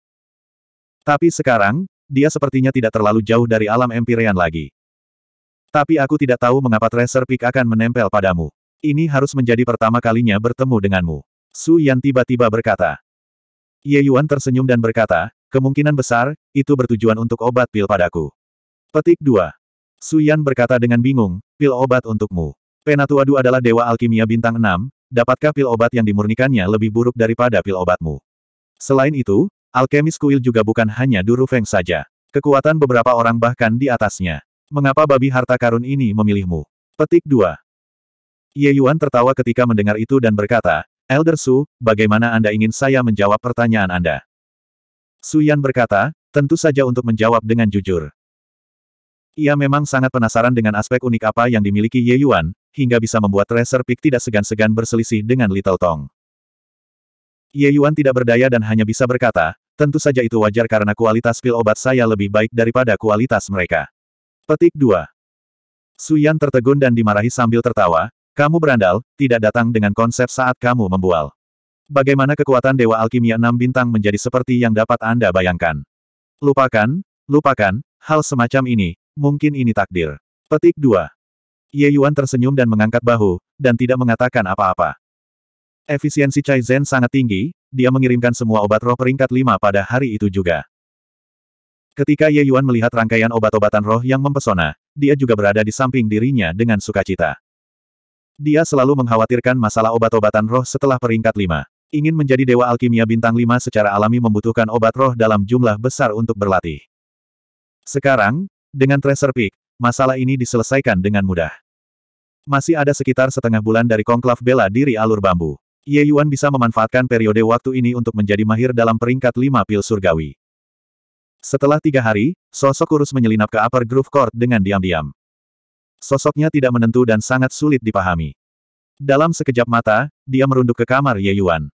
Tapi sekarang, dia sepertinya tidak terlalu jauh dari alam Empyrean lagi. Tapi aku tidak tahu mengapa Tracer Peak akan menempel padamu. Ini harus menjadi pertama kalinya bertemu denganmu. Su Yan tiba-tiba berkata. Ye Yuan tersenyum dan berkata, kemungkinan besar, itu bertujuan untuk obat pil padaku. Petik 2. Su Yan berkata dengan bingung, pil obat untukmu. Penatuadu adalah dewa alkimia bintang 6, dapatkah pil obat yang dimurnikannya lebih buruk daripada pil obatmu? Selain itu, alkemis kuil juga bukan hanya Duru Feng saja. Kekuatan beberapa orang bahkan di atasnya. Mengapa babi harta karun ini memilihmu? Petik 2. Ye Yuan tertawa ketika mendengar itu dan berkata, Elder Su, bagaimana Anda ingin saya menjawab pertanyaan Anda? Su Yan berkata, tentu saja untuk menjawab dengan jujur. Ia memang sangat penasaran dengan aspek unik apa yang dimiliki Ye Yuan, hingga bisa membuat Tracer Peak tidak segan-segan berselisih dengan Little Tong. Ye Yuan tidak berdaya dan hanya bisa berkata, tentu saja itu wajar karena kualitas pil obat saya lebih baik daripada kualitas mereka. Petik 2. Suyan tertegun dan dimarahi sambil tertawa, kamu berandal, tidak datang dengan konsep saat kamu membual. Bagaimana kekuatan Dewa Alkimia 6 bintang menjadi seperti yang dapat Anda bayangkan? Lupakan, lupakan, hal semacam ini, mungkin ini takdir. Petik 2. Ye Yuan tersenyum dan mengangkat bahu, dan tidak mengatakan apa-apa. Efisiensi Chai Zen sangat tinggi, dia mengirimkan semua obat roh peringkat 5 pada hari itu juga. Ketika Ye Yuan melihat rangkaian obat-obatan roh yang mempesona, dia juga berada di samping dirinya dengan sukacita. Dia selalu mengkhawatirkan masalah obat-obatan roh setelah peringkat 5. Ingin menjadi dewa alkimia bintang 5 secara alami membutuhkan obat roh dalam jumlah besar untuk berlatih. Sekarang, dengan Tracer Peak, masalah ini diselesaikan dengan mudah. Masih ada sekitar setengah bulan dari konklav bela diri alur bambu. Ye Yuan bisa memanfaatkan periode waktu ini untuk menjadi mahir dalam peringkat lima pil surgawi. Setelah tiga hari, sosok kurus menyelinap ke upper groove court dengan diam-diam. Sosoknya tidak menentu dan sangat sulit dipahami. Dalam sekejap mata, dia merunduk ke kamar Ye Yuan.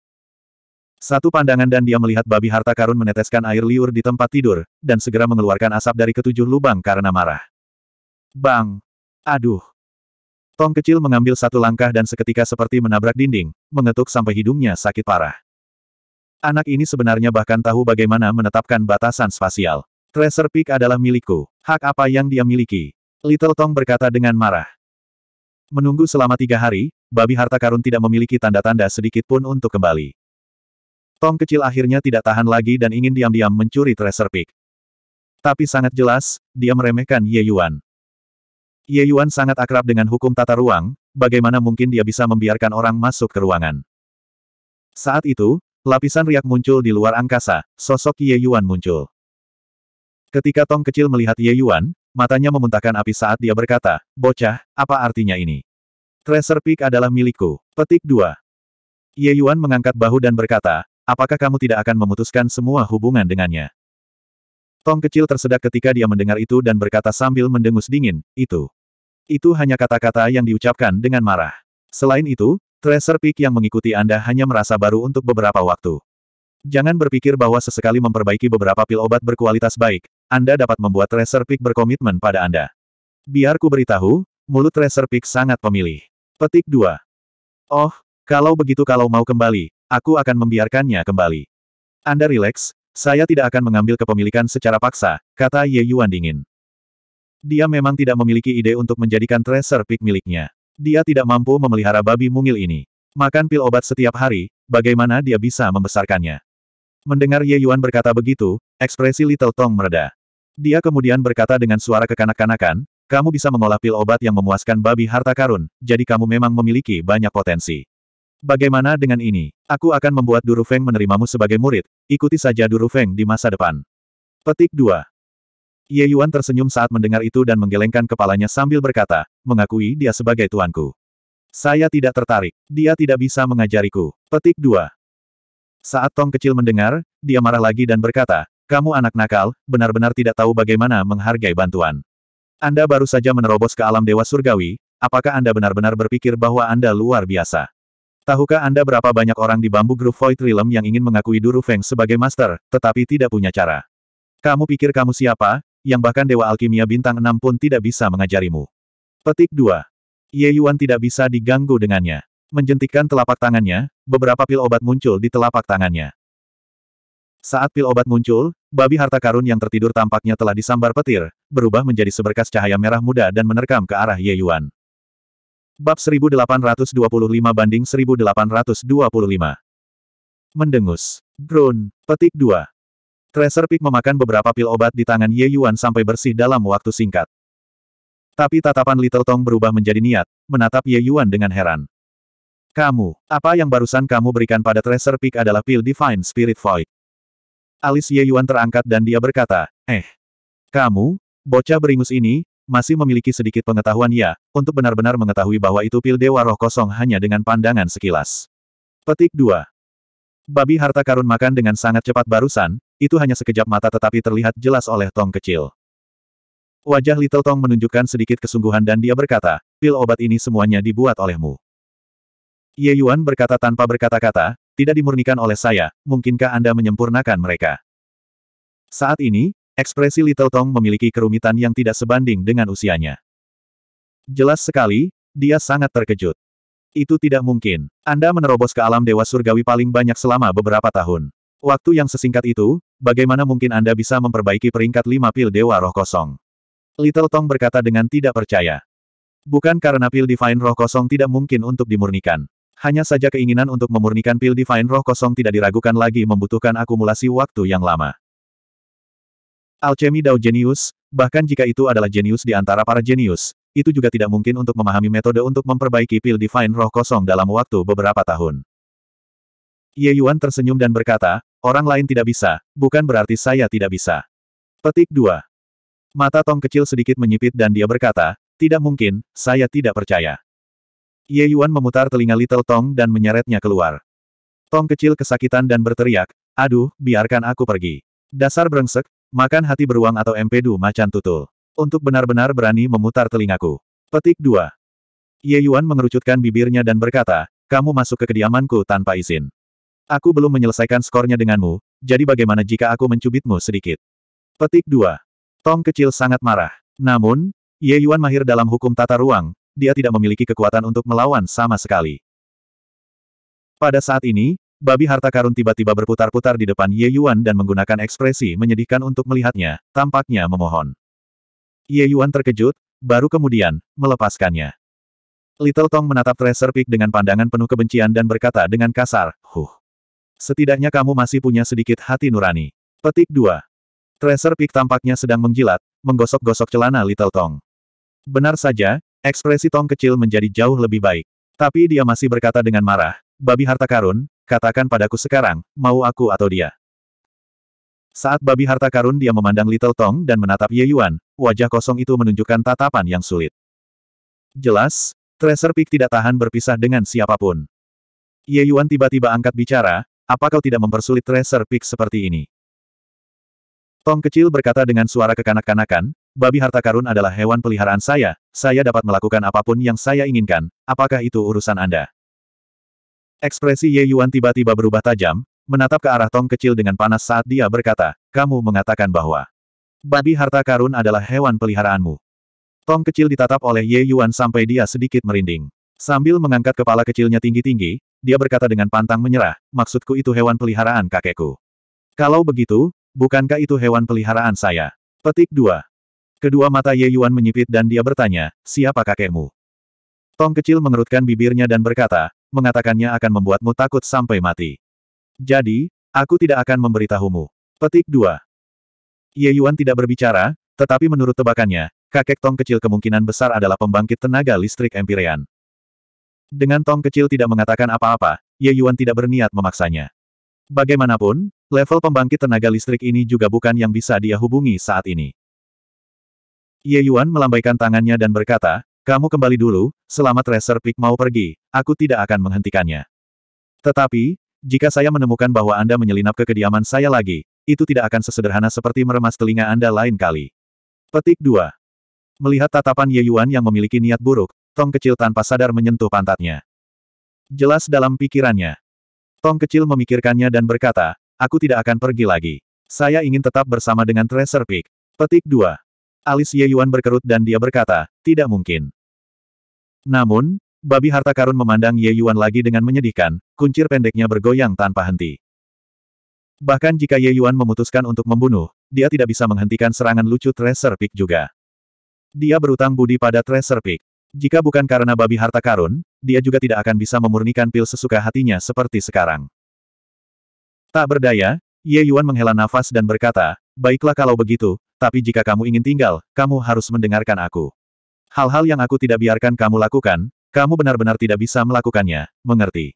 Satu pandangan dan dia melihat babi harta karun meneteskan air liur di tempat tidur, dan segera mengeluarkan asap dari ketujuh lubang karena marah. Bang! Aduh! Tong kecil mengambil satu langkah dan seketika seperti menabrak dinding, mengetuk sampai hidungnya sakit parah. Anak ini sebenarnya bahkan tahu bagaimana menetapkan batasan spasial. Treasure Peak adalah milikku. Hak apa yang dia miliki? Little Tong berkata dengan marah. Menunggu selama tiga hari, babi harta karun tidak memiliki tanda-tanda sedikit pun untuk kembali. Tong kecil akhirnya tidak tahan lagi dan ingin diam-diam mencuri Treasure Peak. Tapi sangat jelas, dia meremehkan Ye Yuan. Ye Yuan sangat akrab dengan hukum tata ruang, bagaimana mungkin dia bisa membiarkan orang masuk ke ruangan. Saat itu, lapisan riak muncul di luar angkasa, sosok Ye Yuan muncul. Ketika Tong kecil melihat Ye Yuan, matanya memuntahkan api saat dia berkata, Bocah, apa artinya ini? Treasure Peak adalah milikku. Petik 2. Ye Yuan mengangkat bahu dan berkata, apakah kamu tidak akan memutuskan semua hubungan dengannya? Tong kecil tersedak ketika dia mendengar itu dan berkata sambil mendengus dingin, itu. Itu hanya kata-kata yang diucapkan dengan marah. Selain itu, Tracer Peak yang mengikuti Anda hanya merasa baru untuk beberapa waktu. Jangan berpikir bahwa sesekali memperbaiki beberapa pil obat berkualitas baik, Anda dapat membuat Tracer Peak berkomitmen pada Anda. Biar ku beritahu, mulut Tracer Peak sangat pemilih. Petik 2. Oh, kalau begitu kalau mau kembali, aku akan membiarkannya kembali. Anda rileks, saya tidak akan mengambil kepemilikan secara paksa, kata Ye Yuan dingin. Dia memang tidak memiliki ide untuk menjadikan treasure pick miliknya. Dia tidak mampu memelihara babi mungil ini. Makan pil obat setiap hari, bagaimana dia bisa membesarkannya? Mendengar Ye Yuan berkata begitu, ekspresi Little Tong mereda. Dia kemudian berkata dengan suara kekanak-kanakan, kamu bisa mengolah pil obat yang memuaskan babi harta karun, jadi kamu memang memiliki banyak potensi. Bagaimana dengan ini? Aku akan membuat Durufeng menerimamu sebagai murid, ikuti saja Durufeng di masa depan. Petik 2. Ye Yuan tersenyum saat mendengar itu dan menggelengkan kepalanya sambil berkata, mengakui dia sebagai tuanku. Saya tidak tertarik. Dia tidak bisa mengajariku. Petik 2. Saat Tong kecil mendengar, dia marah lagi dan berkata, kamu anak nakal, benar-benar tidak tahu bagaimana menghargai bantuan. Anda baru saja menerobos ke alam dewa surgawi, apakah Anda benar-benar berpikir bahwa Anda luar biasa? Tahukah Anda berapa banyak orang di bambu grup Void Realm yang ingin mengakui Duru Feng sebagai master, tetapi tidak punya cara? Kamu pikir kamu siapa, yang bahkan Dewa Alkimia Bintang 6 pun tidak bisa mengajarimu. Petik 2. Ye Yuan tidak bisa diganggu dengannya. Menjentikkan telapak tangannya, beberapa pil obat muncul di telapak tangannya. Saat pil obat muncul, babi harta karun yang tertidur tampaknya telah disambar petir, berubah menjadi seberkas cahaya merah muda dan menerkam ke arah Ye Yuan. Bab 1825 banding 1825. Mendengus. Groan. Petik 2. Tracer Peak memakan beberapa pil obat di tangan Ye Yuan sampai bersih dalam waktu singkat. Tapi tatapan Little Tong berubah menjadi niat, menatap Ye Yuan dengan heran. Kamu, apa yang barusan kamu berikan pada Tracer Peak adalah pil Divine Spirit Void. Alis Ye Yuan terangkat dan dia berkata, eh, kamu, bocah beringus ini, masih memiliki sedikit pengetahuan ya, untuk benar-benar mengetahui bahwa itu pil Dewa Roh Kosong hanya dengan pandangan sekilas. Petik 2. Babi harta karun makan dengan sangat cepat barusan, itu hanya sekejap mata tetapi terlihat jelas oleh tong kecil. Wajah Little Tong menunjukkan sedikit kesungguhan dan dia berkata, pil obat ini semuanya dibuat olehmu. Ye Yuan berkata tanpa berkata-kata, tidak dimurnikan oleh saya, mungkinkah Anda menyempurnakan mereka? Saat ini, ekspresi Little Tong memiliki kerumitan yang tidak sebanding dengan usianya. Jelas sekali, dia sangat terkejut. Itu tidak mungkin. Anda menerobos ke alam dewa surgawi paling banyak selama beberapa tahun. Waktu yang sesingkat itu, bagaimana mungkin Anda bisa memperbaiki peringkat lima pil Dewa Roh Kosong? Little Tong berkata dengan tidak percaya. Bukan karena pil Divine Roh Kosong tidak mungkin untuk dimurnikan. Hanya saja keinginan untuk memurnikan pil Divine Roh Kosong tidak diragukan lagi membutuhkan akumulasi waktu yang lama. Alchemy Dao Genius, bahkan jika itu adalah jenius di antara para jenius, itu juga tidak mungkin untuk memahami metode untuk memperbaiki pil Divine Roh Kosong dalam waktu beberapa tahun. Ye Yuan tersenyum dan berkata, orang lain tidak bisa, bukan berarti saya tidak bisa. Petik 2. Mata Tong kecil sedikit menyipit dan dia berkata, tidak mungkin, saya tidak percaya. Ye Yuan memutar telinga Little Tong dan menyeretnya keluar. Tong kecil kesakitan dan berteriak, aduh, biarkan aku pergi. Dasar brengsek, makan hati beruang atau empedu macan tutul. Untuk benar-benar berani memutar telingaku. Petik 2. Ye Yuan mengerucutkan bibirnya dan berkata, kamu masuk ke kediamanku tanpa izin. Aku belum menyelesaikan skornya denganmu, jadi bagaimana jika aku mencubitmu sedikit? Petik 2. Tong kecil sangat marah. Namun, Ye Yuan mahir dalam hukum tata ruang, dia tidak memiliki kekuatan untuk melawan sama sekali. Pada saat ini, babi harta karun tiba-tiba berputar-putar di depan Ye Yuan dan menggunakan ekspresi menyedihkan untuk melihatnya, tampaknya memohon. Ye Yuan terkejut, baru kemudian, melepaskannya. Little Tong menatap Treasure Peak dengan pandangan penuh kebencian dan berkata dengan kasar, Huh. Setidaknya kamu masih punya sedikit hati nurani. Petik 2. Tracer Peak tampaknya sedang menjilat, menggosok-gosok celana Little Tong. Benar saja, ekspresi Tong kecil menjadi jauh lebih baik. Tapi dia masih berkata dengan marah, babi harta karun, katakan padaku sekarang, mau aku atau dia. Saat babi harta karun dia memandang Little Tong dan menatap Ye Yuan, wajah kosong itu menunjukkan tatapan yang sulit. Jelas, Tracer Peak tidak tahan berpisah dengan siapapun. Ye Yuan tiba-tiba angkat bicara, apa kau tidak mempersulit Tracer Peak seperti ini? Tong kecil berkata dengan suara kekanak-kanakan, babi harta karun adalah hewan peliharaan saya, saya dapat melakukan apapun yang saya inginkan, apakah itu urusan Anda? Ekspresi Ye Yuan tiba-tiba berubah tajam, menatap ke arah tong kecil dengan panas saat dia berkata, kamu mengatakan bahwa babi harta karun adalah hewan peliharaanmu. Tong kecil ditatap oleh Ye Yuan sampai dia sedikit merinding. Sambil mengangkat kepala kecilnya tinggi-tinggi, dia berkata dengan pantang menyerah, maksudku itu hewan peliharaan kakekku. Kalau begitu, bukankah itu hewan peliharaan saya? Petik 2. Kedua mata Ye Yuan menyipit dan dia bertanya, siapa kakekmu? Tong kecil mengerutkan bibirnya dan berkata, mengatakannya akan membuatmu takut sampai mati. Jadi, aku tidak akan memberitahumu. Petik 2. Ye Yuan tidak berbicara, tetapi menurut tebakannya, kakek Tong kecil kemungkinan besar adalah pembangkit tenaga listrik Empirean. Dengan tong kecil tidak mengatakan apa-apa, Ye Yuan tidak berniat memaksanya. Bagaimanapun, level pembangkit tenaga listrik ini juga bukan yang bisa dia hubungi saat ini. Ye Yuan melambaikan tangannya dan berkata, kamu kembali dulu, selama Tracer Peak mau pergi, aku tidak akan menghentikannya. Tetapi, jika saya menemukan bahwa Anda menyelinap ke kediaman saya lagi, itu tidak akan sesederhana seperti meremas telinga Anda lain kali. Petik 2. Melihat tatapan Ye Yuan yang memiliki niat buruk, tong kecil tanpa sadar menyentuh pantatnya. Jelas dalam pikirannya. Tong kecil memikirkannya dan berkata, aku tidak akan pergi lagi. Saya ingin tetap bersama dengan Treasure Peak. Petik 2. Alis Ye Yuan berkerut dan dia berkata, tidak mungkin. Namun, babi harta karun memandang Ye Yuan lagi dengan menyedihkan, kuncir pendeknya bergoyang tanpa henti. Bahkan jika Ye Yuan memutuskan untuk membunuh, dia tidak bisa menghentikan serangan lucu Treasure Peak juga. Dia berutang budi pada Treasure Peak. Jika bukan karena babi harta karun, dia juga tidak akan bisa memurnikan pil sesuka hatinya seperti sekarang. Tak berdaya, Ye Yuan menghela nafas dan berkata, Baiklah kalau begitu, tapi jika kamu ingin tinggal, kamu harus mendengarkan aku. Hal-hal yang aku tidak biarkan kamu lakukan, kamu benar-benar tidak bisa melakukannya, mengerti?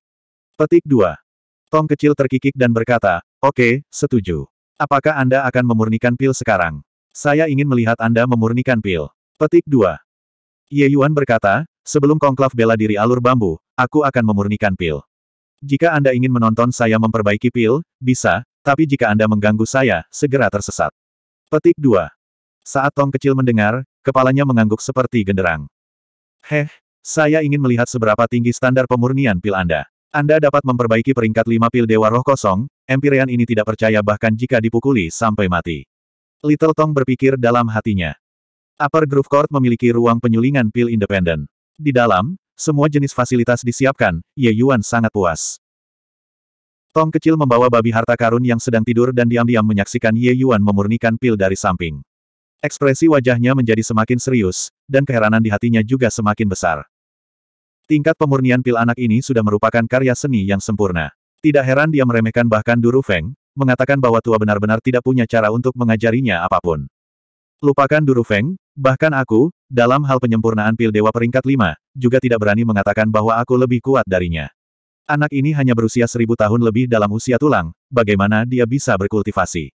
Petik 2. Tong kecil terkikik dan berkata, Oke, okay, setuju. Apakah Anda akan memurnikan pil sekarang? Saya ingin melihat Anda memurnikan pil. Petik 2. Ye Yuan berkata, sebelum konklav bela diri alur bambu, aku akan memurnikan pil. Jika Anda ingin menonton saya memperbaiki pil, bisa, tapi jika Anda mengganggu saya, segera tersesat. Petik 2. Saat Tong kecil mendengar, kepalanya mengangguk seperti genderang. Heh, saya ingin melihat seberapa tinggi standar pemurnian pil Anda. Anda dapat memperbaiki peringkat 5 pil Dewa Roh Kosong, Empirean ini tidak percaya bahkan jika dipukuli sampai mati. Little Tong berpikir dalam hatinya. Upper Groove Court memiliki ruang penyulingan pil independen. Di dalam, semua jenis fasilitas disiapkan, Ye Yuan sangat puas. Tong kecil membawa babi harta karun yang sedang tidur dan diam-diam menyaksikan Ye Yuan memurnikan pil dari samping. Ekspresi wajahnya menjadi semakin serius, dan keheranan di hatinya juga semakin besar. Tingkat pemurnian pil anak ini sudah merupakan karya seni yang sempurna. Tidak heran dia meremehkan bahkan Duru Feng, mengatakan bahwa tua benar-benar tidak punya cara untuk mengajarinya apapun. Lupakan Duru Feng, Bahkan aku, dalam hal penyempurnaan pil dewa peringkat 5, juga tidak berani mengatakan bahwa aku lebih kuat darinya. Anak ini hanya berusia seribu tahun lebih dalam usia tulang, bagaimana dia bisa berkultivasi.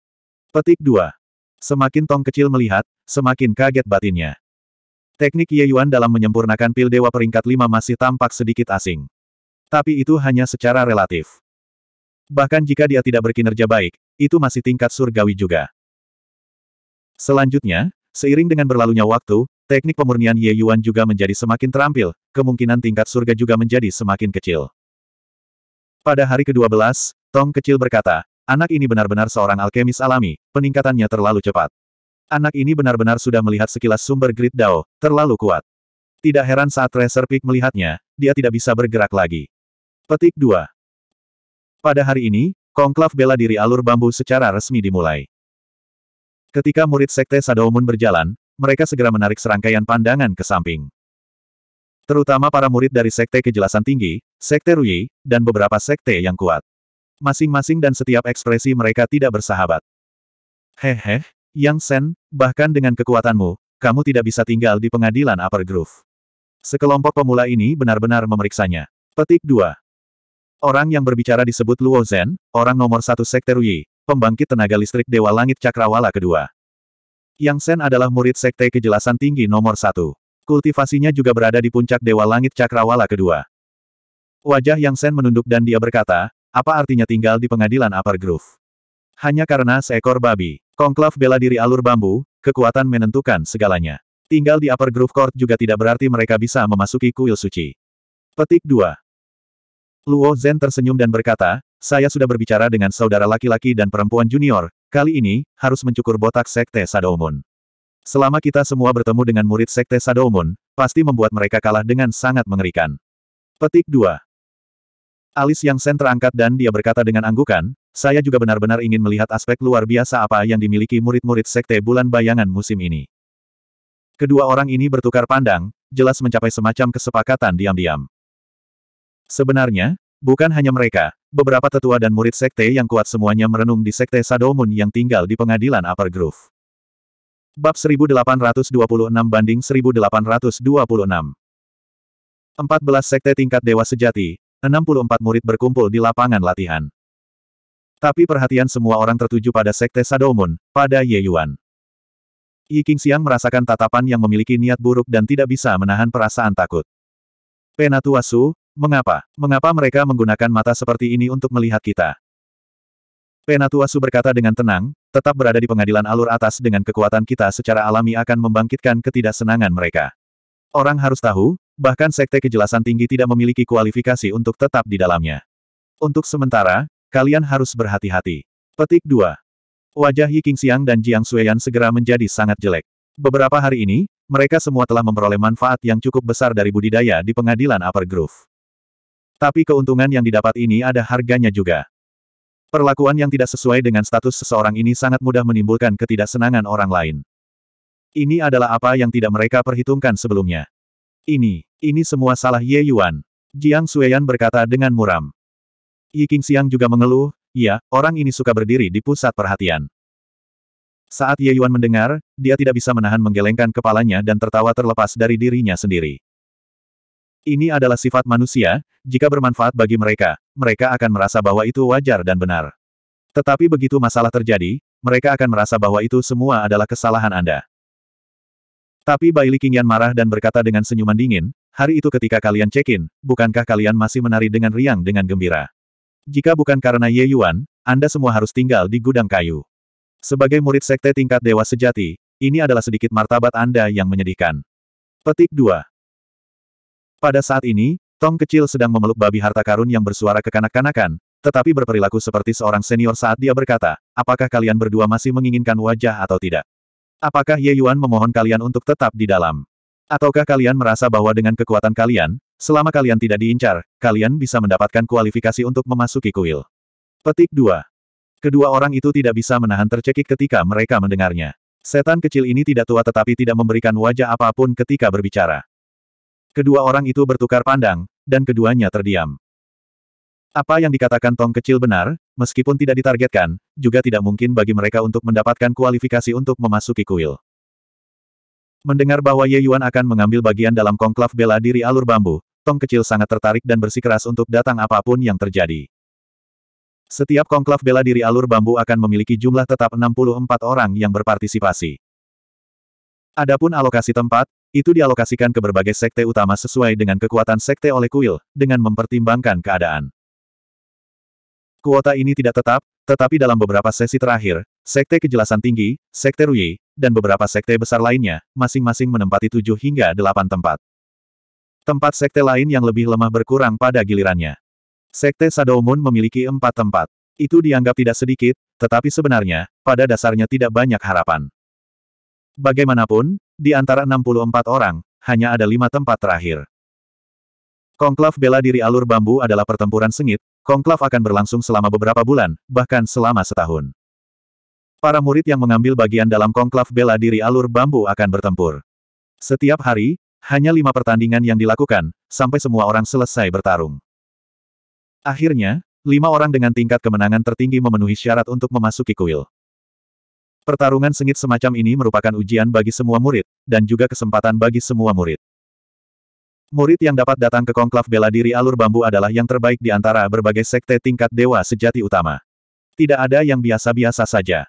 Petik 2. Semakin Tong kecil melihat, semakin kaget batinnya. Teknik Ye Yuan dalam menyempurnakan pil dewa peringkat 5 masih tampak sedikit asing. Tapi itu hanya secara relatif. Bahkan jika dia tidak berkinerja baik, itu masih tingkat surgawi juga. Selanjutnya, Seiring dengan berlalunya waktu, teknik pemurnian Ye Yuan juga menjadi semakin terampil, kemungkinan tingkat surga juga menjadi semakin kecil. Pada hari ke-12, Tong kecil berkata, anak ini benar-benar seorang alkemis alami, peningkatannya terlalu cepat. Anak ini benar-benar sudah melihat sekilas sumber grid Dao, terlalu kuat. Tidak heran saat Tracer Peak melihatnya, dia tidak bisa bergerak lagi. Petik 2. Pada hari ini, konklav bela diri alur bambu secara resmi dimulai. Ketika murid Sekte Sadomun berjalan, mereka segera menarik serangkaian pandangan ke samping. Terutama para murid dari Sekte Kejelasan Tinggi, Sekte Rui, dan beberapa Sekte yang kuat. Masing-masing dan setiap ekspresi mereka tidak bersahabat. Hehe, Yang Sen, bahkan dengan kekuatanmu, kamu tidak bisa tinggal di pengadilan Upper Groove. Sekelompok pemula ini benar-benar memeriksanya. Petik 2. Orang yang berbicara disebut Luo Zhen, orang nomor satu Sekte Rui pembangkit tenaga listrik Dewa Langit Cakrawala kedua. Yang Sen adalah murid Sekte Kejelasan Tinggi nomor satu. Kultivasinya juga berada di puncak Dewa Langit Cakrawala kedua. Wajah Yang Sen menunduk dan dia berkata, apa artinya tinggal di pengadilan Upper Groove? Hanya karena seekor babi. Konklav bela diri alur bambu, kekuatan menentukan segalanya. Tinggal di Upper Groove Court juga tidak berarti mereka bisa memasuki kuil suci. Petik 2. Luo Zhen tersenyum dan berkata, saya sudah berbicara dengan saudara laki-laki dan perempuan junior, kali ini, harus mencukur botak Sekte Sadoumun. Selama kita semua bertemu dengan murid Sekte Sadoumun, pasti membuat mereka kalah dengan sangat mengerikan. Petik 2. Alis Yang Sen terangkat dan dia berkata dengan anggukan, saya juga benar-benar ingin melihat aspek luar biasa apa yang dimiliki murid-murid Sekte Bulan Bayangan musim ini. Kedua orang ini bertukar pandang, jelas mencapai semacam kesepakatan diam-diam. Sebenarnya, bukan hanya mereka, Beberapa tetua dan murid sekte yang kuat semuanya merenung di sekte Sadomun yang tinggal di pengadilan Upper Grove. Bab 1826 banding 1826 14 sekte tingkat dewa sejati, 64 murid berkumpul di lapangan latihan. Tapi perhatian semua orang tertuju pada sekte Sadomun, pada Ye Yuan. Yi Qingxiang merasakan tatapan yang memiliki niat buruk dan tidak bisa menahan perasaan takut. Penatua Su, Mengapa? Mengapa mereka menggunakan mata seperti ini untuk melihat kita? Penatuasu berkata dengan tenang, tetap berada di pengadilan alur atas dengan kekuatan kita secara alami akan membangkitkan ketidaksenangan mereka. Orang harus tahu, bahkan sekte kejelasan tinggi tidak memiliki kualifikasi untuk tetap di dalamnya. Untuk sementara, kalian harus berhati-hati. Petik 2. Wajah Yi Qingxiang dan Jiang Xueyan segera menjadi sangat jelek. Beberapa hari ini, mereka semua telah memperoleh manfaat yang cukup besar dari budidaya di pengadilan Upper Groove. Tapi keuntungan yang didapat ini ada harganya juga. Perlakuan yang tidak sesuai dengan status seseorang ini sangat mudah menimbulkan ketidaksenangan orang lain. Ini adalah apa yang tidak mereka perhitungkan sebelumnya. Ini, ini semua salah Ye Yuan. Jiang Sueyan berkata dengan muram. Yi Qingxiang juga mengeluh, ya, orang ini suka berdiri di pusat perhatian. Saat Ye Yuan mendengar, dia tidak bisa menahan menggelengkan kepalanya dan tertawa terlepas dari dirinya sendiri. Ini adalah sifat manusia, jika bermanfaat bagi mereka, mereka akan merasa bahwa itu wajar dan benar. Tetapi begitu masalah terjadi, mereka akan merasa bahwa itu semua adalah kesalahan Anda. Tapi Baili Qingyan marah dan berkata dengan senyuman dingin, hari itu ketika kalian check-in, bukankah kalian masih menari dengan riang dengan gembira? Jika bukan karena Ye Yuan, Anda semua harus tinggal di gudang kayu. Sebagai murid sekte tingkat dewa sejati, ini adalah sedikit martabat Anda yang menyedihkan. Petik 2. Pada saat ini, Tong kecil sedang memeluk babi harta karun yang bersuara kekanak-kanakan, tetapi berperilaku seperti seorang senior saat dia berkata, apakah kalian berdua masih menginginkan wajah atau tidak? Apakah Ye Yuan memohon kalian untuk tetap di dalam? Ataukah kalian merasa bahwa dengan kekuatan kalian, selama kalian tidak diincar, kalian bisa mendapatkan kualifikasi untuk memasuki kuil? Petik 2. Kedua orang itu tidak bisa menahan tercekik ketika mereka mendengarnya. Setan kecil ini tidak tua tetapi tidak memberikan wajah apapun ketika berbicara. Kedua orang itu bertukar pandang, dan keduanya terdiam. Apa yang dikatakan Tong kecil benar, meskipun tidak ditargetkan, juga tidak mungkin bagi mereka untuk mendapatkan kualifikasi untuk memasuki kuil. Mendengar bahwa Ye Yuan akan mengambil bagian dalam konklav bela diri alur bambu, Tong kecil sangat tertarik dan bersikeras untuk datang apapun yang terjadi. Setiap konklav bela diri alur bambu akan memiliki jumlah tetap 64 orang yang berpartisipasi. Adapun alokasi tempat, itu dialokasikan ke berbagai sekte utama sesuai dengan kekuatan sekte oleh kuil, dengan mempertimbangkan keadaan. Kuota ini tidak tetap, tetapi dalam beberapa sesi terakhir, Sekte Kejelasan Tinggi, Sekte Rui, dan beberapa sekte besar lainnya, masing-masing menempati tujuh hingga delapan tempat. Tempat sekte lain yang lebih lemah berkurang pada gilirannya. Sekte Sadomun memiliki empat tempat. Itu dianggap tidak sedikit, tetapi sebenarnya, pada dasarnya tidak banyak harapan. Bagaimanapun, di antara 64 orang, hanya ada lima tempat terakhir. Konklav bela diri alur bambu adalah pertempuran sengit, konklav akan berlangsung selama beberapa bulan, bahkan selama setahun. Para murid yang mengambil bagian dalam konklav bela diri alur bambu akan bertempur. Setiap hari, hanya lima pertandingan yang dilakukan, sampai semua orang selesai bertarung. Akhirnya, lima orang dengan tingkat kemenangan tertinggi memenuhi syarat untuk memasuki kuil. Pertarungan sengit semacam ini merupakan ujian bagi semua murid, dan juga kesempatan bagi semua murid. Murid yang dapat datang ke konklav bela diri alur bambu adalah yang terbaik di antara berbagai sekte tingkat dewa sejati utama. Tidak ada yang biasa-biasa saja.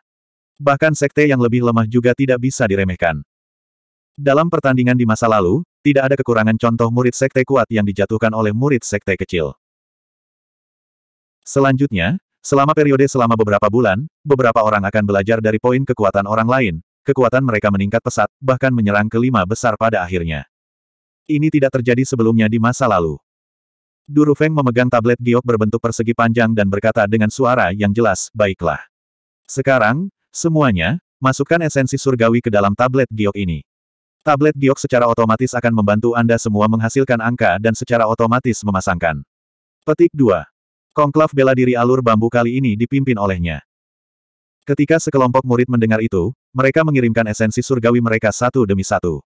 Bahkan sekte yang lebih lemah juga tidak bisa diremehkan. Dalam pertandingan di masa lalu, tidak ada kekurangan contoh murid sekte kuat yang dijatuhkan oleh murid sekte kecil. Selanjutnya, Selama periode selama beberapa bulan, beberapa orang akan belajar dari poin kekuatan orang lain, kekuatan mereka meningkat pesat, bahkan menyerang kelima besar pada akhirnya. Ini tidak terjadi sebelumnya di masa lalu. Duru Feng memegang tablet giok berbentuk persegi panjang dan berkata dengan suara yang jelas, baiklah. Sekarang, semuanya, masukkan esensi surgawi ke dalam tablet giok ini. Tablet giok secara otomatis akan membantu Anda semua menghasilkan angka dan secara otomatis memasangkan. Petik 2. Konklav bela diri alur bambu kali ini dipimpin olehnya. Ketika sekelompok murid mendengar itu, mereka mengirimkan esensi surgawi mereka satu demi satu.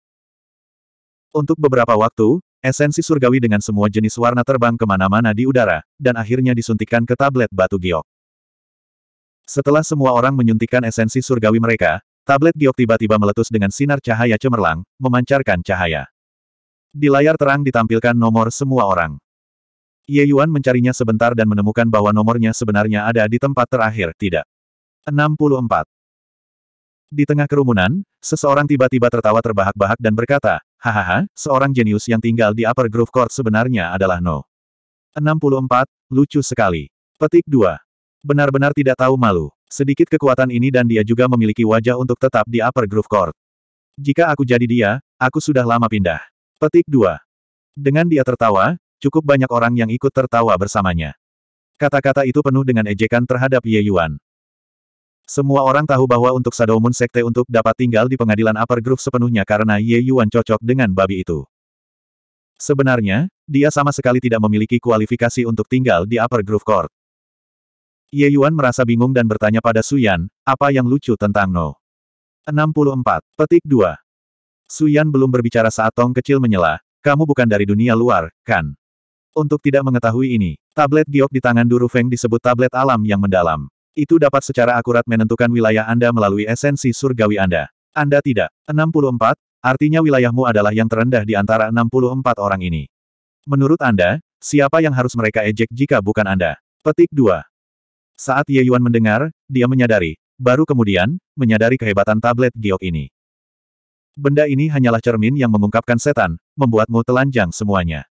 Untuk beberapa waktu, esensi surgawi dengan semua jenis warna terbang kemana-mana di udara, dan akhirnya disuntikkan ke tablet batu giok. Setelah semua orang menyuntikkan esensi surgawi mereka, tablet giok tiba-tiba meletus dengan sinar cahaya cemerlang, memancarkan cahaya. Di layar terang ditampilkan nomor semua orang. Ye Yuan mencarinya sebentar dan menemukan bahwa nomornya sebenarnya ada di tempat terakhir, tidak. 64. Di tengah kerumunan, seseorang tiba-tiba tertawa terbahak-bahak dan berkata, Hahaha, seorang jenius yang tinggal di Upper Grove Court sebenarnya adalah No. 64, lucu sekali. Petik 2. Benar-benar tidak tahu malu. Sedikit kekuatan ini dan dia juga memiliki wajah untuk tetap di Upper Grove Court. Jika aku jadi dia, aku sudah lama pindah. Petik 2. Dengan dia tertawa, cukup banyak orang yang ikut tertawa bersamanya. Kata-kata itu penuh dengan ejekan terhadap Ye Yuan. Semua orang tahu bahwa untuk Sadomun Sekte untuk dapat tinggal di pengadilan Upper Grove sepenuhnya karena Ye Yuan cocok dengan babi itu. Sebenarnya, dia sama sekali tidak memiliki kualifikasi untuk tinggal di Upper Grove Court. Ye Yuan merasa bingung dan bertanya pada Suyan, apa yang lucu tentang No. 64. Petik 2. Suyan belum berbicara saat Tong kecil menyela, kamu bukan dari dunia luar, kan? Untuk tidak mengetahui ini, tablet giok di tangan Duru Feng disebut tablet alam yang mendalam. Itu dapat secara akurat menentukan wilayah Anda melalui esensi surgawi Anda. Anda tidak. 64, artinya wilayahmu adalah yang terendah di antara 64 orang ini. Menurut Anda, siapa yang harus mereka ejek jika bukan Anda? Petik 2. Saat Ye Yuan mendengar, dia menyadari, baru kemudian, menyadari kehebatan tablet giok ini. Benda ini hanyalah cermin yang mengungkapkan setan, membuatmu telanjang semuanya.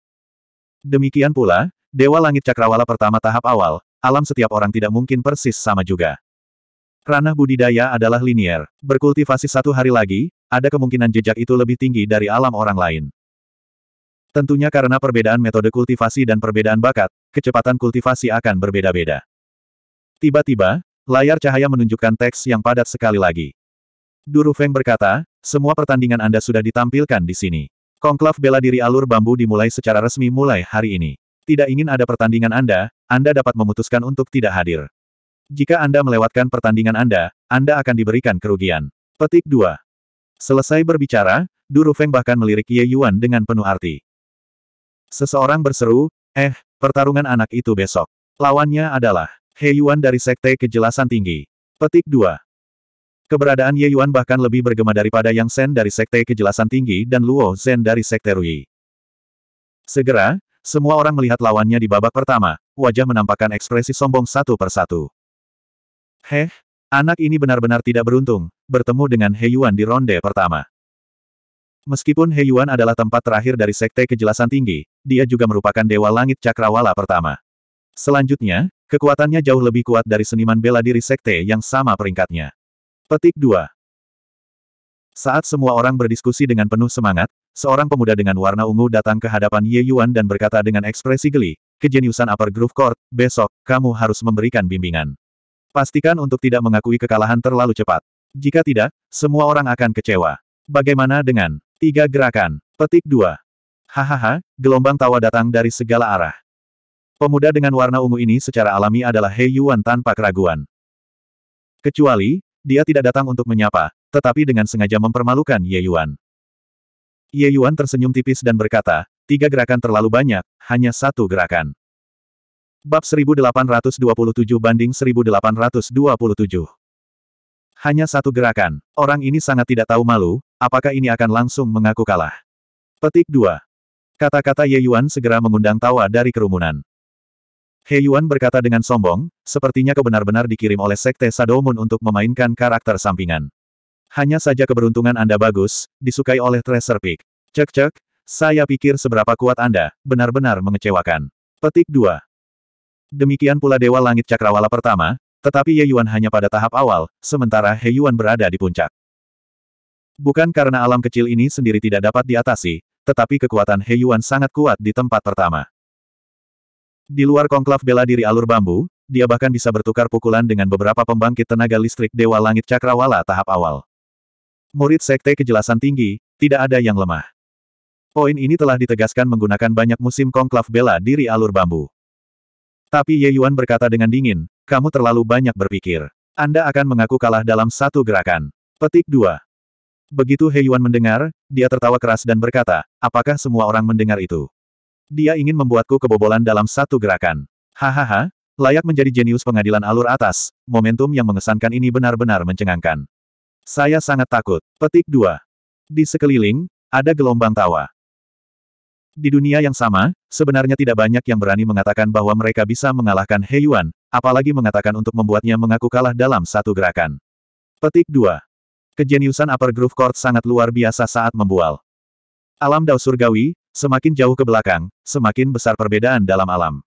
Demikian pula, Dewa Langit Cakrawala pertama tahap awal, alam setiap orang tidak mungkin persis sama juga. Ranah budidaya adalah linier. Berkultivasi satu hari lagi, ada kemungkinan jejak itu lebih tinggi dari alam orang lain. Tentunya karena perbedaan metode kultivasi dan perbedaan bakat, kecepatan kultivasi akan berbeda-beda. Tiba-tiba, layar cahaya menunjukkan teks yang padat sekali lagi. Durufeng berkata, semua pertandingan Anda sudah ditampilkan di sini. Konklav bela diri alur bambu dimulai secara resmi mulai hari ini. Tidak ingin ada pertandingan Anda, Anda dapat memutuskan untuk tidak hadir. Jika Anda melewatkan pertandingan Anda, Anda akan diberikan kerugian. Petik 2. Selesai berbicara, Du Rufeng bahkan melirik Ye Yuan dengan penuh arti. Seseorang berseru, eh, pertarungan anak itu besok. Lawannya adalah, He Yuan dari Sekte Kejelasan Tinggi. Petik 2. Keberadaan Ye Yuan bahkan lebih bergema daripada Yang Shen dari Sekte Kejelasan Tinggi dan Luo Zhen dari Sekte Rui. Segera, semua orang melihat lawannya di babak pertama, wajah menampakkan ekspresi sombong satu persatu. Heh, anak ini benar-benar tidak beruntung, bertemu dengan He Yuan di ronde pertama. Meskipun He Yuan adalah tempat terakhir dari Sekte Kejelasan Tinggi, dia juga merupakan Dewa Langit Cakrawala pertama. Selanjutnya, kekuatannya jauh lebih kuat dari seniman bela diri Sekte yang sama peringkatnya. Petik 2. Saat semua orang berdiskusi dengan penuh semangat, seorang pemuda dengan warna ungu datang ke hadapan Ye Yuan dan berkata dengan ekspresi geli, kejeniusan Upper Groove Court, besok, kamu harus memberikan bimbingan. Pastikan untuk tidak mengakui kekalahan terlalu cepat. Jika tidak, semua orang akan kecewa. Bagaimana dengan tiga gerakan? Petik 2. Hahaha, gelombang tawa datang dari segala arah. Pemuda dengan warna ungu ini secara alami adalah He Yuan tanpa keraguan. Kecuali, dia tidak datang untuk menyapa, tetapi dengan sengaja mempermalukan Ye Yuan. Ye Yuan tersenyum tipis dan berkata, tiga gerakan terlalu banyak, hanya satu gerakan. Bab 1827 banding 1827. Hanya satu gerakan. Orang ini sangat tidak tahu malu, apakah ini akan langsung mengaku kalah. Petik 2. Kata-kata Ye Yuan segera mengundang tawa dari kerumunan. He Yuan berkata dengan sombong, sepertinya kebenar-benar dikirim oleh Sekte Sadomun untuk memainkan karakter sampingan. Hanya saja keberuntungan Anda bagus, disukai oleh Treasure Peak. Cek-cek, saya pikir seberapa kuat Anda, benar-benar mengecewakan. Petik 2. Demikian pula Dewa Langit Cakrawala pertama, tetapi Ye Yuan hanya pada tahap awal, sementara He Yuan berada di puncak. Bukan karena alam kecil ini sendiri tidak dapat diatasi, tetapi kekuatan He Yuan sangat kuat di tempat pertama. Di luar konklav bela diri alur bambu, dia bahkan bisa bertukar pukulan dengan beberapa pembangkit tenaga listrik Dewa Langit Cakrawala tahap awal. Murid Sekte Kejelasan Tinggi, tidak ada yang lemah. Poin ini telah ditegaskan menggunakan banyak musim konklav bela diri alur bambu. Tapi Ye Yuan berkata dengan dingin, kamu terlalu banyak berpikir. Anda akan mengaku kalah dalam satu gerakan. Petik 2. Begitu He Yuan mendengar, dia tertawa keras dan berkata, apakah semua orang mendengar itu? Dia ingin membuatku kebobolan dalam satu gerakan. Hahaha, layak menjadi jenius pengadilan alur atas, momentum yang mengesankan ini benar-benar mencengangkan. Saya sangat takut. Petik 2. Di sekeliling, ada gelombang tawa. Di dunia yang sama, sebenarnya tidak banyak yang berani mengatakan bahwa mereka bisa mengalahkan He Yuan, apalagi mengatakan untuk membuatnya mengaku kalah dalam satu gerakan. Petik 2. Kejeniusan Upper Groove Court sangat luar biasa saat membual. Alam Dao Surgawi, Semakin jauh ke belakang, semakin besar perbedaan dalam alam.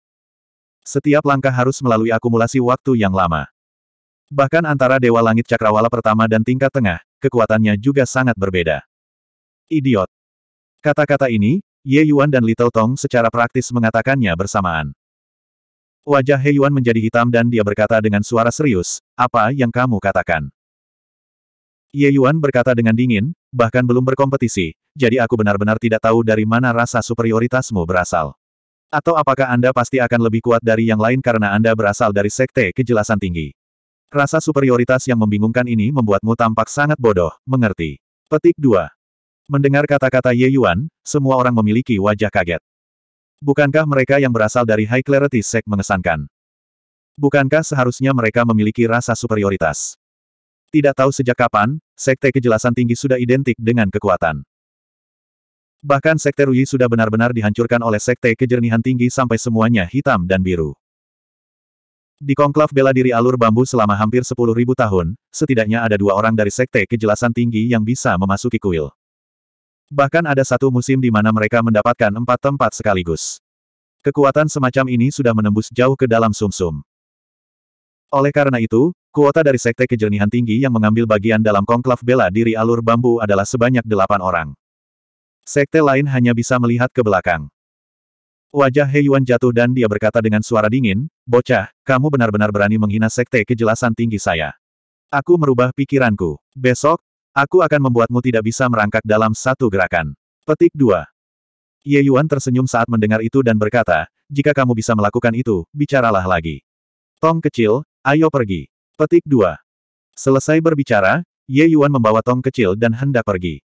Setiap langkah harus melalui akumulasi waktu yang lama. Bahkan antara Dewa Langit Cakrawala pertama dan tingkat tengah, kekuatannya juga sangat berbeda. Idiot. Kata-kata ini, Ye Yuan dan Little Tong secara praktis mengatakannya bersamaan. Wajah He Yuan menjadi hitam dan dia berkata dengan suara serius, apa yang kamu katakan? Ye Yuan berkata dengan dingin, bahkan belum berkompetisi, jadi aku benar-benar tidak tahu dari mana rasa superioritasmu berasal. Atau apakah Anda pasti akan lebih kuat dari yang lain karena Anda berasal dari sekte kejelasan tinggi? Rasa superioritas yang membingungkan ini membuatmu tampak sangat bodoh, mengerti. Petik 2. Mendengar kata-kata Ye Yuan, semua orang memiliki wajah kaget. Bukankah mereka yang berasal dari High Clarity Sect mengesankan? Bukankah seharusnya mereka memiliki rasa superioritas? Tidak tahu sejak kapan, sekte kejelasan tinggi sudah identik dengan kekuatan. Bahkan sekte Rui sudah benar-benar dihancurkan oleh sekte kejernihan tinggi sampai semuanya hitam dan biru. Di konklav bela diri alur bambu selama hampir 10.000 tahun, setidaknya ada dua orang dari sekte kejelasan tinggi yang bisa memasuki kuil. Bahkan ada satu musim di mana mereka mendapatkan empat tempat sekaligus. Kekuatan semacam ini sudah menembus jauh ke dalam sumsum. -sum. Oleh karena itu, kuota dari sekte kejernihan tinggi yang mengambil bagian dalam konklav bela diri alur bambu adalah sebanyak delapan orang. Sekte lain hanya bisa melihat ke belakang. Wajah He Yuan jatuh dan dia berkata dengan suara dingin, Bocah, kamu benar-benar berani menghina sekte kejelasan tinggi saya. Aku merubah pikiranku. Besok, aku akan membuatmu tidak bisa merangkak dalam satu gerakan. Petik 2. Ye Yuan tersenyum saat mendengar itu dan berkata, jika kamu bisa melakukan itu, bicaralah lagi. Tong kecil, Ayo pergi. Petik 2. Selesai berbicara, Ye Yuan membawa tong kecil dan hendak pergi.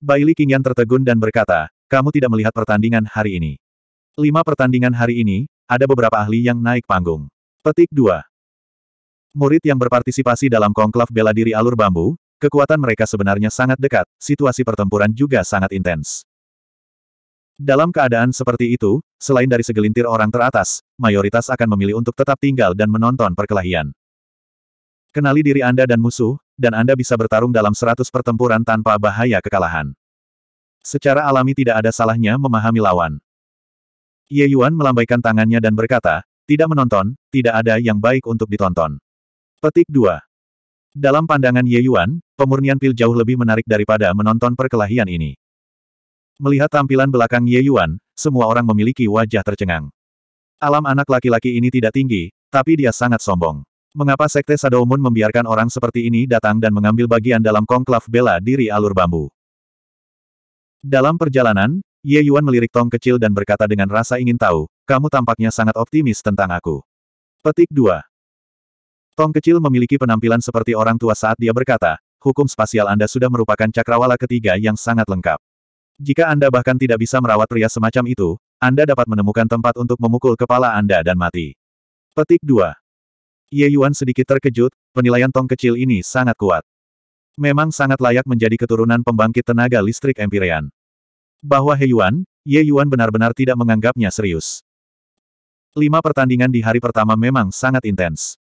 Bai Li Qingyan tertegun dan berkata, kamu tidak melihat pertandingan hari ini. Lima pertandingan hari ini, ada beberapa ahli yang naik panggung. Petik 2. Murid yang berpartisipasi dalam konklav bela diri alur bambu, kekuatan mereka sebenarnya sangat dekat, situasi pertempuran juga sangat intens. Dalam keadaan seperti itu, selain dari segelintir orang teratas, mayoritas akan memilih untuk tetap tinggal dan menonton perkelahian. Kenali diri Anda dan musuh, dan Anda bisa bertarung dalam seratus pertempuran tanpa bahaya kekalahan. Secara alami tidak ada salahnya memahami lawan. Ye Yuan melambaikan tangannya dan berkata, tidak menonton, tidak ada yang baik untuk ditonton. Petik 2. Dalam pandangan Ye Yuan, pemurnian pil jauh lebih menarik daripada menonton perkelahian ini. Melihat tampilan belakang Ye Yuan, semua orang memiliki wajah tercengang. Alam anak laki-laki ini tidak tinggi, tapi dia sangat sombong. Mengapa Sekte Shadow membiarkan orang seperti ini datang dan mengambil bagian dalam konklav bela diri alur bambu? Dalam perjalanan, Ye Yuan melirik Tong kecil dan berkata dengan rasa ingin tahu, kamu tampaknya sangat optimis tentang aku. Petik 2. Tong kecil memiliki penampilan seperti orang tua saat dia berkata, hukum spasial Anda sudah merupakan cakrawala ketiga yang sangat lengkap. Jika Anda bahkan tidak bisa merawat pria semacam itu, Anda dapat menemukan tempat untuk memukul kepala Anda dan mati. Petik 2. Ye Yuan sedikit terkejut, penilaian tong kecil ini sangat kuat. Memang sangat layak menjadi keturunan pembangkit tenaga listrik Empyrean. Bahwa He Yuan, Ye Yuan benar-benar tidak menganggapnya serius. Lima pertandingan di hari pertama memang sangat intens.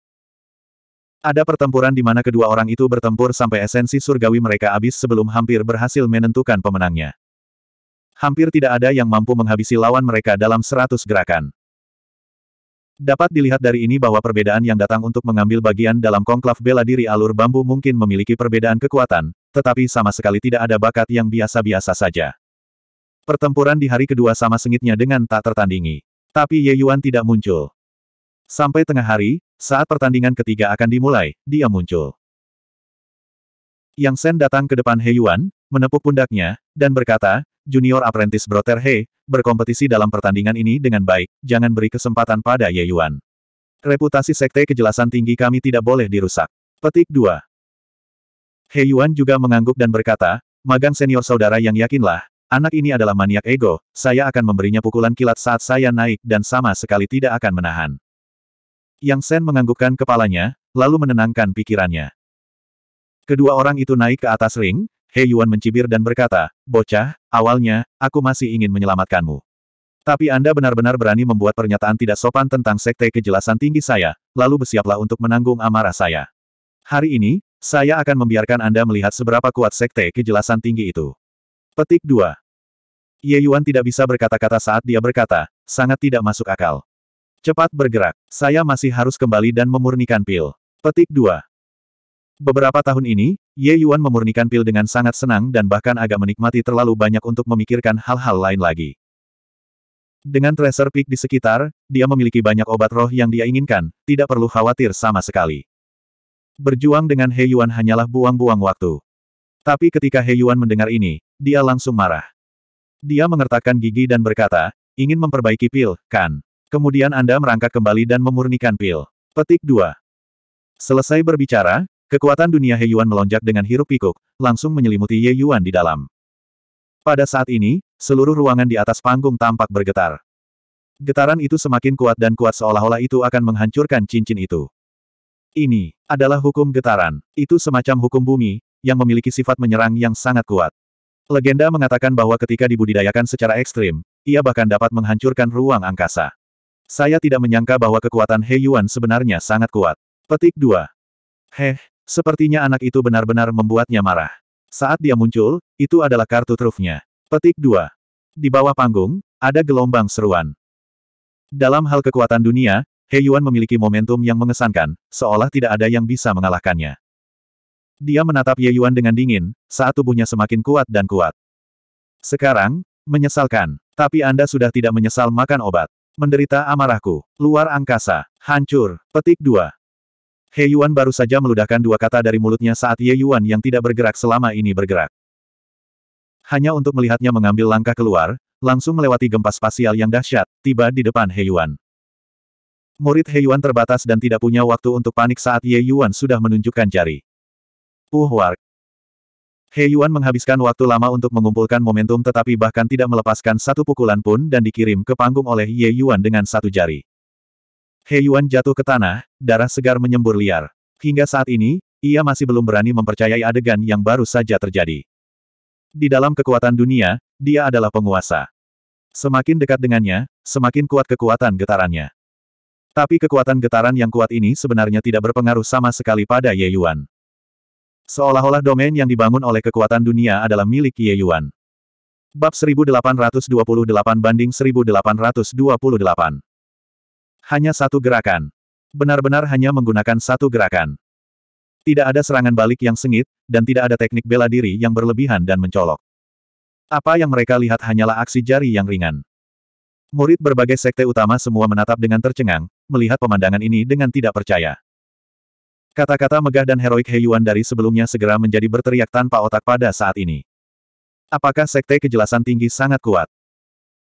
Ada pertempuran di mana kedua orang itu bertempur sampai esensi surgawi mereka habis sebelum hampir berhasil menentukan pemenangnya hampir tidak ada yang mampu menghabisi lawan mereka dalam seratus gerakan. Dapat dilihat dari ini bahwa perbedaan yang datang untuk mengambil bagian dalam konklav bela diri alur bambu mungkin memiliki perbedaan kekuatan, tetapi sama sekali tidak ada bakat yang biasa-biasa saja. Pertempuran di hari kedua sama sengitnya dengan tak tertandingi. Tapi Ye Yuan tidak muncul. Sampai tengah hari, saat pertandingan ketiga akan dimulai, dia muncul. Yang Sen datang ke depan He Yuan, menepuk pundaknya, dan berkata, Junior Apprentice Brother He, berkompetisi dalam pertandingan ini dengan baik, jangan beri kesempatan pada Ye Yuan. Reputasi sekte kejelasan tinggi kami tidak boleh dirusak. Petik 2. He Yuan juga mengangguk dan berkata, magang senior saudara yang yakinlah, anak ini adalah maniak ego, saya akan memberinya pukulan kilat saat saya naik dan sama sekali tidak akan menahan. Yang Sen menganggukkan kepalanya, lalu menenangkan pikirannya. Kedua orang itu naik ke atas ring, He Yuan mencibir dan berkata, Bocah, awalnya, aku masih ingin menyelamatkanmu. Tapi Anda benar-benar berani membuat pernyataan tidak sopan tentang sekte kejelasan tinggi saya, lalu bersiaplah untuk menanggung amarah saya. Hari ini, saya akan membiarkan Anda melihat seberapa kuat sekte kejelasan tinggi itu. Petik 2. Ye Yuan tidak bisa berkata-kata saat dia berkata, sangat tidak masuk akal. Cepat bergerak, saya masih harus kembali dan memurnikan pil. Petik 2. Beberapa tahun ini, Ye Yuan memurnikan pil dengan sangat senang dan bahkan agak menikmati terlalu banyak untuk memikirkan hal-hal lain lagi. Dengan Treasure Peak di sekitar, dia memiliki banyak obat roh yang dia inginkan, tidak perlu khawatir sama sekali. Berjuang dengan He Yuan hanyalah buang-buang waktu. Tapi ketika He Yuan mendengar ini, dia langsung marah. Dia mengertakkan gigi dan berkata, ingin memperbaiki pil, kan? Kemudian Anda merangkak kembali dan memurnikan pil. Petik 2. Selesai berbicara, Kekuatan dunia He Yuan melonjak dengan hiruk pikuk, langsung menyelimuti Ye Yuan di dalam. Pada saat ini, seluruh ruangan di atas panggung tampak bergetar. Getaran itu semakin kuat dan kuat seolah-olah itu akan menghancurkan cincin itu. Ini adalah hukum getaran. Itu semacam hukum bumi, yang memiliki sifat menyerang yang sangat kuat. Legenda mengatakan bahwa ketika dibudidayakan secara ekstrim, ia bahkan dapat menghancurkan ruang angkasa. Saya tidak menyangka bahwa kekuatan He Yuan sebenarnya sangat kuat. Petik 2. Heh, Sepertinya anak itu benar-benar membuatnya marah. Saat dia muncul, itu adalah kartu trufnya. Petik 2. Di bawah panggung, ada gelombang seruan. Dalam hal kekuatan dunia, He Yuan memiliki momentum yang mengesankan, seolah tidak ada yang bisa mengalahkannya. Dia menatap Ye Yuan dengan dingin, saat tubuhnya semakin kuat dan kuat. Sekarang, menyesalkan. Tapi Anda sudah tidak menyesal makan obat. Menderita amarahku. Luar angkasa. Hancur. Petik 2. He Yuan baru saja meludahkan dua kata dari mulutnya saat Ye Yuan yang tidak bergerak selama ini bergerak. Hanya untuk melihatnya mengambil langkah keluar, langsung melewati gempa spasial yang dahsyat, tiba di depan He Yuan. Murid He Yuan terbatas dan tidak punya waktu untuk panik saat Ye Yuan sudah menunjukkan jari. Uh war. He Yuan menghabiskan waktu lama untuk mengumpulkan momentum tetapi bahkan tidak melepaskan satu pukulan pun dan dikirim ke panggung oleh Ye Yuan dengan satu jari. He Yuan jatuh ke tanah, darah segar menyembur liar. Hingga saat ini, ia masih belum berani mempercayai adegan yang baru saja terjadi. Di dalam kekuatan dunia, dia adalah penguasa. Semakin dekat dengannya, semakin kuat kekuatan getarannya. Tapi kekuatan getaran yang kuat ini sebenarnya tidak berpengaruh sama sekali pada Ye Yuan. Seolah-olah domain yang dibangun oleh kekuatan dunia adalah milik Ye Yuan. Bab 1828 banding 1828 hanya satu gerakan. Benar-benar hanya menggunakan satu gerakan. Tidak ada serangan balik yang sengit, dan tidak ada teknik bela diri yang berlebihan dan mencolok. Apa yang mereka lihat hanyalah aksi jari yang ringan. Murid berbagai sekte utama semua menatap dengan tercengang, melihat pemandangan ini dengan tidak percaya. Kata-kata megah dan heroik Heyuan dari sebelumnya segera menjadi berteriak tanpa otak pada saat ini. Apakah sekte kejelasan tinggi sangat kuat?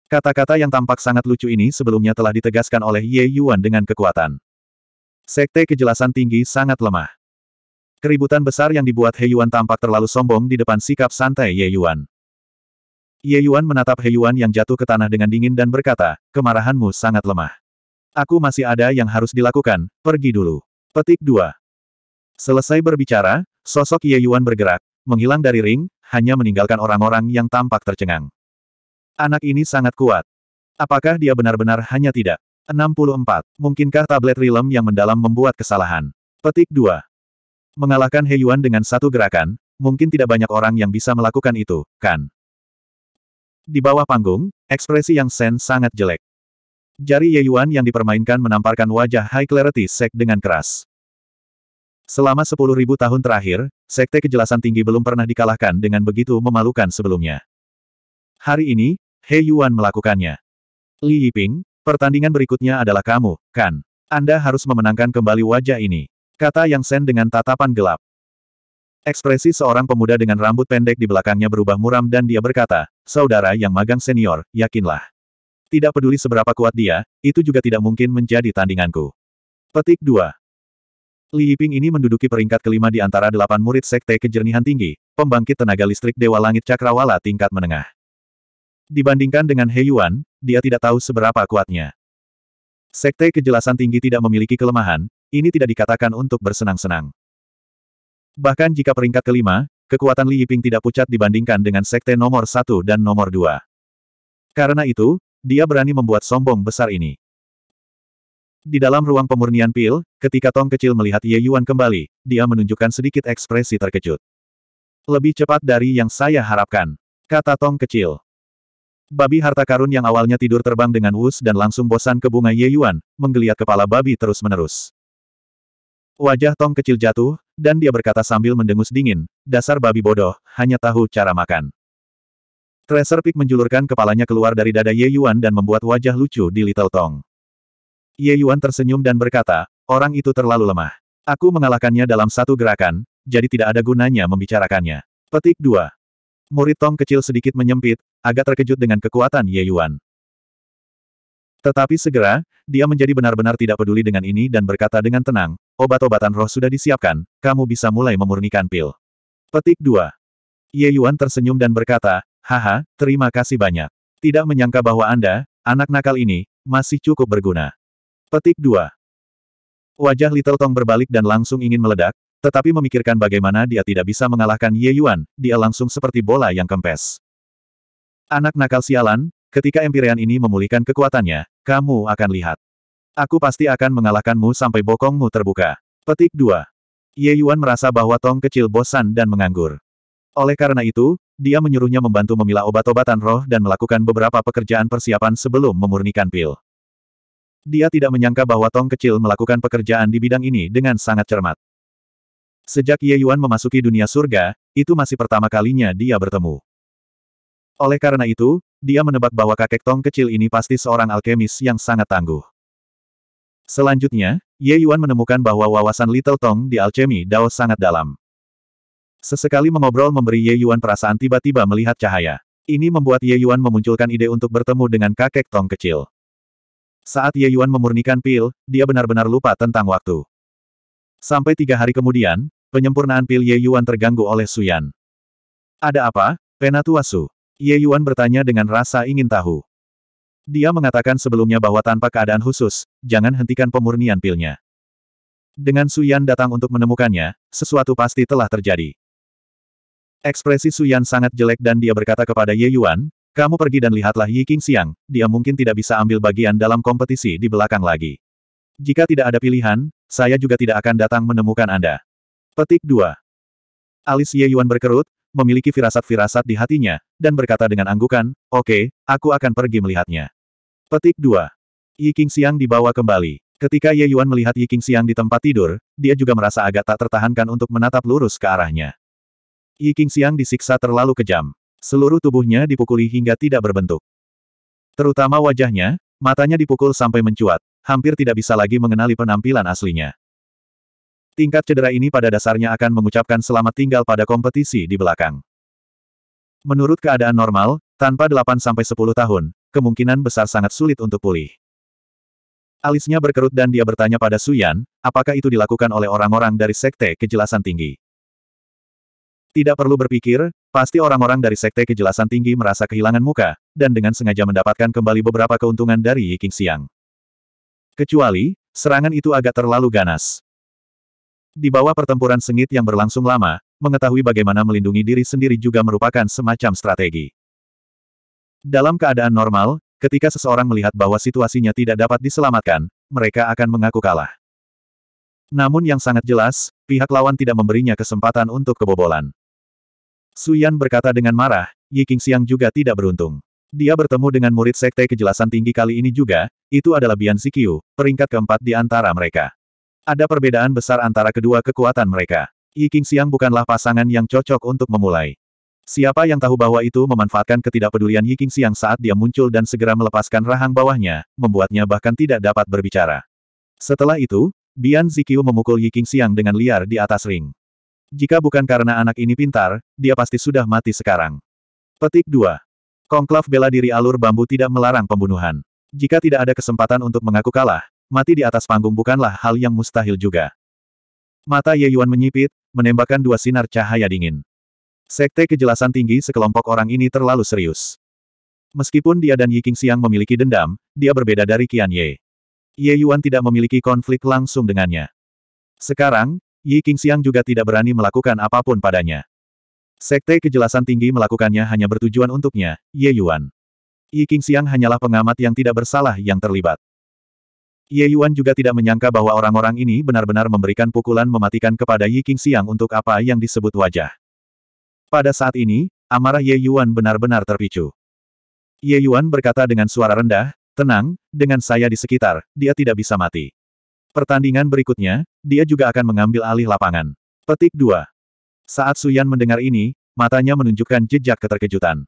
Kata-kata yang tampak sangat lucu ini sebelumnya telah ditegaskan oleh Ye Yuan dengan kekuatan. Sekte kejelasan tinggi sangat lemah. Keributan besar yang dibuat He Yuan tampak terlalu sombong di depan sikap santai Ye Yuan. Ye Yuan menatap He Yuan yang jatuh ke tanah dengan dingin dan berkata, kemarahanmu sangat lemah. Aku masih ada yang harus dilakukan, pergi dulu. Petik 2. Selesai berbicara, sosok Ye Yuan bergerak, menghilang dari ring, hanya meninggalkan orang-orang yang tampak tercengang. Anak ini sangat kuat. Apakah dia benar-benar hanya tidak? 64. Mungkinkah tablet Rilem yang mendalam membuat kesalahan? Petik 2. Mengalahkan Heyuan dengan satu gerakan, mungkin tidak banyak orang yang bisa melakukan itu, kan? Di bawah panggung, ekspresi yang Sen sangat jelek. Jari Yuan yang dipermainkan menamparkan wajah High Clarity Sek dengan keras. Selama 10.000 tahun terakhir, sekte kejelasan tinggi belum pernah dikalahkan dengan begitu memalukan sebelumnya. Hari ini, He Yuan melakukannya. Li Yiping, pertandingan berikutnya adalah kamu, kan? Anda harus memenangkan kembali wajah ini. Kata Yang Sen dengan tatapan gelap. Ekspresi seorang pemuda dengan rambut pendek di belakangnya berubah muram dan dia berkata, Saudara yang magang senior, yakinlah. Tidak peduli seberapa kuat dia, itu juga tidak mungkin menjadi tandinganku. Petik 2. Li Yiping ini menduduki peringkat kelima di antara delapan murid Sekte Kejernihan Tinggi, pembangkit tenaga listrik Dewa Langit Cakrawala tingkat menengah. Dibandingkan dengan He Yuan, dia tidak tahu seberapa kuatnya. Sekte kejelasan tinggi tidak memiliki kelemahan, ini tidak dikatakan untuk bersenang-senang. Bahkan jika peringkat kelima, kekuatan Li Yiping tidak pucat dibandingkan dengan sekte nomor satu dan nomor dua. Karena itu, dia berani membuat sombong besar ini. Di dalam ruang pemurnian pil, ketika Tong kecil melihat Ye Yuan kembali, dia menunjukkan sedikit ekspresi terkejut. Lebih cepat dari yang saya harapkan, kata Tong kecil. Babi harta karun yang awalnya tidur terbang dengan wus dan langsung bosan ke bunga Ye Yuan, menggeliat kepala babi terus-menerus. Wajah Tong kecil jatuh, dan dia berkata sambil mendengus dingin, dasar babi bodoh, hanya tahu cara makan. Tracer Peak menjulurkan kepalanya keluar dari dada Ye Yuan dan membuat wajah lucu di Little Tong. Ye Yuan tersenyum dan berkata, orang itu terlalu lemah. Aku mengalahkannya dalam satu gerakan, jadi tidak ada gunanya membicarakannya. Petik 2. Murid Tong kecil sedikit menyempit, agak terkejut dengan kekuatan Ye Yuan. Tetapi segera, dia menjadi benar-benar tidak peduli dengan ini dan berkata dengan tenang, obat-obatan roh sudah disiapkan, kamu bisa mulai memurnikan pil. Petik 2. Ye Yuan tersenyum dan berkata, haha, terima kasih banyak. Tidak menyangka bahwa Anda, anak nakal ini, masih cukup berguna. Petik 2. Wajah Little Tong berbalik dan langsung ingin meledak, tetapi memikirkan bagaimana dia tidak bisa mengalahkan Ye Yuan, dia langsung seperti bola yang kempes. Anak nakal sialan, ketika Empyrean ini memulihkan kekuatannya, kamu akan lihat. Aku pasti akan mengalahkanmu sampai bokongmu terbuka. Petik 2. Ye Yuan merasa bahwa Tong kecil bosan dan menganggur. Oleh karena itu, dia menyuruhnya membantu memilah obat-obatan roh dan melakukan beberapa pekerjaan persiapan sebelum memurnikan pil. Dia tidak menyangka bahwa Tong kecil melakukan pekerjaan di bidang ini dengan sangat cermat. Sejak Ye Yuan memasuki dunia surga, itu masih pertama kalinya dia bertemu. Oleh karena itu, dia menebak bahwa kakek Tong kecil ini pasti seorang alkemis yang sangat tangguh. Selanjutnya, Ye Yuan menemukan bahwa wawasan Little Tong di alchemy Dao sangat dalam. Sesekali mengobrol memberi Ye Yuan perasaan tiba-tiba melihat cahaya. Ini membuat Ye Yuan memunculkan ide untuk bertemu dengan kakek Tong kecil. Saat Ye Yuan memurnikan pil, dia benar-benar lupa tentang waktu. Sampai tiga hari kemudian, Penyempurnaan pil Ye Yuan terganggu oleh Suyan. Ada apa, Penatua Su? Ye Yuan bertanya dengan rasa ingin tahu. Dia mengatakan sebelumnya bahwa tanpa keadaan khusus, jangan hentikan pemurnian pilnya. Dengan Suyan datang untuk menemukannya, sesuatu pasti telah terjadi. Ekspresi Suyan sangat jelek dan dia berkata kepada Ye Yuan, kamu pergi dan lihatlah Yi King Siang, dia mungkin tidak bisa ambil bagian dalam kompetisi di belakang lagi. Jika tidak ada pilihan, saya juga tidak akan datang menemukan Anda. Petik 2. Alis Ye Yuan berkerut, memiliki firasat-firasat di hatinya, dan berkata dengan anggukan, oke, okay, aku akan pergi melihatnya. Petik 2. Yi King Siang dibawa kembali. Ketika Ye Yuan melihat Yi King Siang di tempat tidur, dia juga merasa agak tak tertahankan untuk menatap lurus ke arahnya. Yi King Siang disiksa terlalu kejam. Seluruh tubuhnya dipukuli hingga tidak berbentuk. Terutama wajahnya, matanya dipukul sampai mencuat, hampir tidak bisa lagi mengenali penampilan aslinya. Tingkat cedera ini pada dasarnya akan mengucapkan selamat tinggal pada kompetisi di belakang. Menurut keadaan normal, tanpa 8-10 tahun, kemungkinan besar sangat sulit untuk pulih. Alisnya berkerut dan dia bertanya pada Suyan, apakah itu dilakukan oleh orang-orang dari Sekte Kejelasan Tinggi. Tidak perlu berpikir, pasti orang-orang dari Sekte Kejelasan Tinggi merasa kehilangan muka, dan dengan sengaja mendapatkan kembali beberapa keuntungan dari Yi Siang. Kecuali, serangan itu agak terlalu ganas. Di bawah pertempuran sengit yang berlangsung lama, mengetahui bagaimana melindungi diri sendiri juga merupakan semacam strategi. Dalam keadaan normal, ketika seseorang melihat bahwa situasinya tidak dapat diselamatkan, mereka akan mengaku kalah. Namun yang sangat jelas, pihak lawan tidak memberinya kesempatan untuk kebobolan. Suyan berkata dengan marah, Yi Qingxiang juga tidak beruntung. Dia bertemu dengan murid sekte kejelasan tinggi kali ini juga, itu adalah Bian Zikyu, peringkat keempat di antara mereka. Ada perbedaan besar antara kedua kekuatan mereka. Yi Qingxiang bukanlah pasangan yang cocok untuk memulai. Siapa yang tahu bahwa itu memanfaatkan ketidakpedulian Yi Qingxiang saat dia muncul dan segera melepaskan rahang bawahnya, membuatnya bahkan tidak dapat berbicara. Setelah itu, Bian Ziqiu memukul Yi Qingxiang dengan liar di atas ring. Jika bukan karena anak ini pintar, dia pasti sudah mati sekarang. Petik 2. Konklav bela diri alur bambu tidak melarang pembunuhan. Jika tidak ada kesempatan untuk mengaku kalah, mati di atas panggung bukanlah hal yang mustahil juga. Mata Ye Yuan menyipit, menembakkan dua sinar cahaya dingin. Sekte kejelasan tinggi sekelompok orang ini terlalu serius. Meskipun dia dan Yi Qingxiang memiliki dendam, dia berbeda dari Qian Ye. Ye Yuan tidak memiliki konflik langsung dengannya. Sekarang, Yi Qingxiang juga tidak berani melakukan apapun padanya. Sekte kejelasan tinggi melakukannya hanya bertujuan untuknya, Ye Yuan. Yi Qingxiang hanyalah pengamat yang tidak bersalah yang terlibat. Ye Yuan juga tidak menyangka bahwa orang-orang ini benar-benar memberikan pukulan mematikan kepada Yi King Siang untuk apa yang disebut wajah. Pada saat ini, amarah Ye Yuan benar-benar terpicu. Ye Yuan berkata dengan suara rendah, tenang, dengan saya di sekitar, dia tidak bisa mati. Pertandingan berikutnya, dia juga akan mengambil alih lapangan. Petik 2. Saat Suyan mendengar ini, matanya menunjukkan jejak keterkejutan.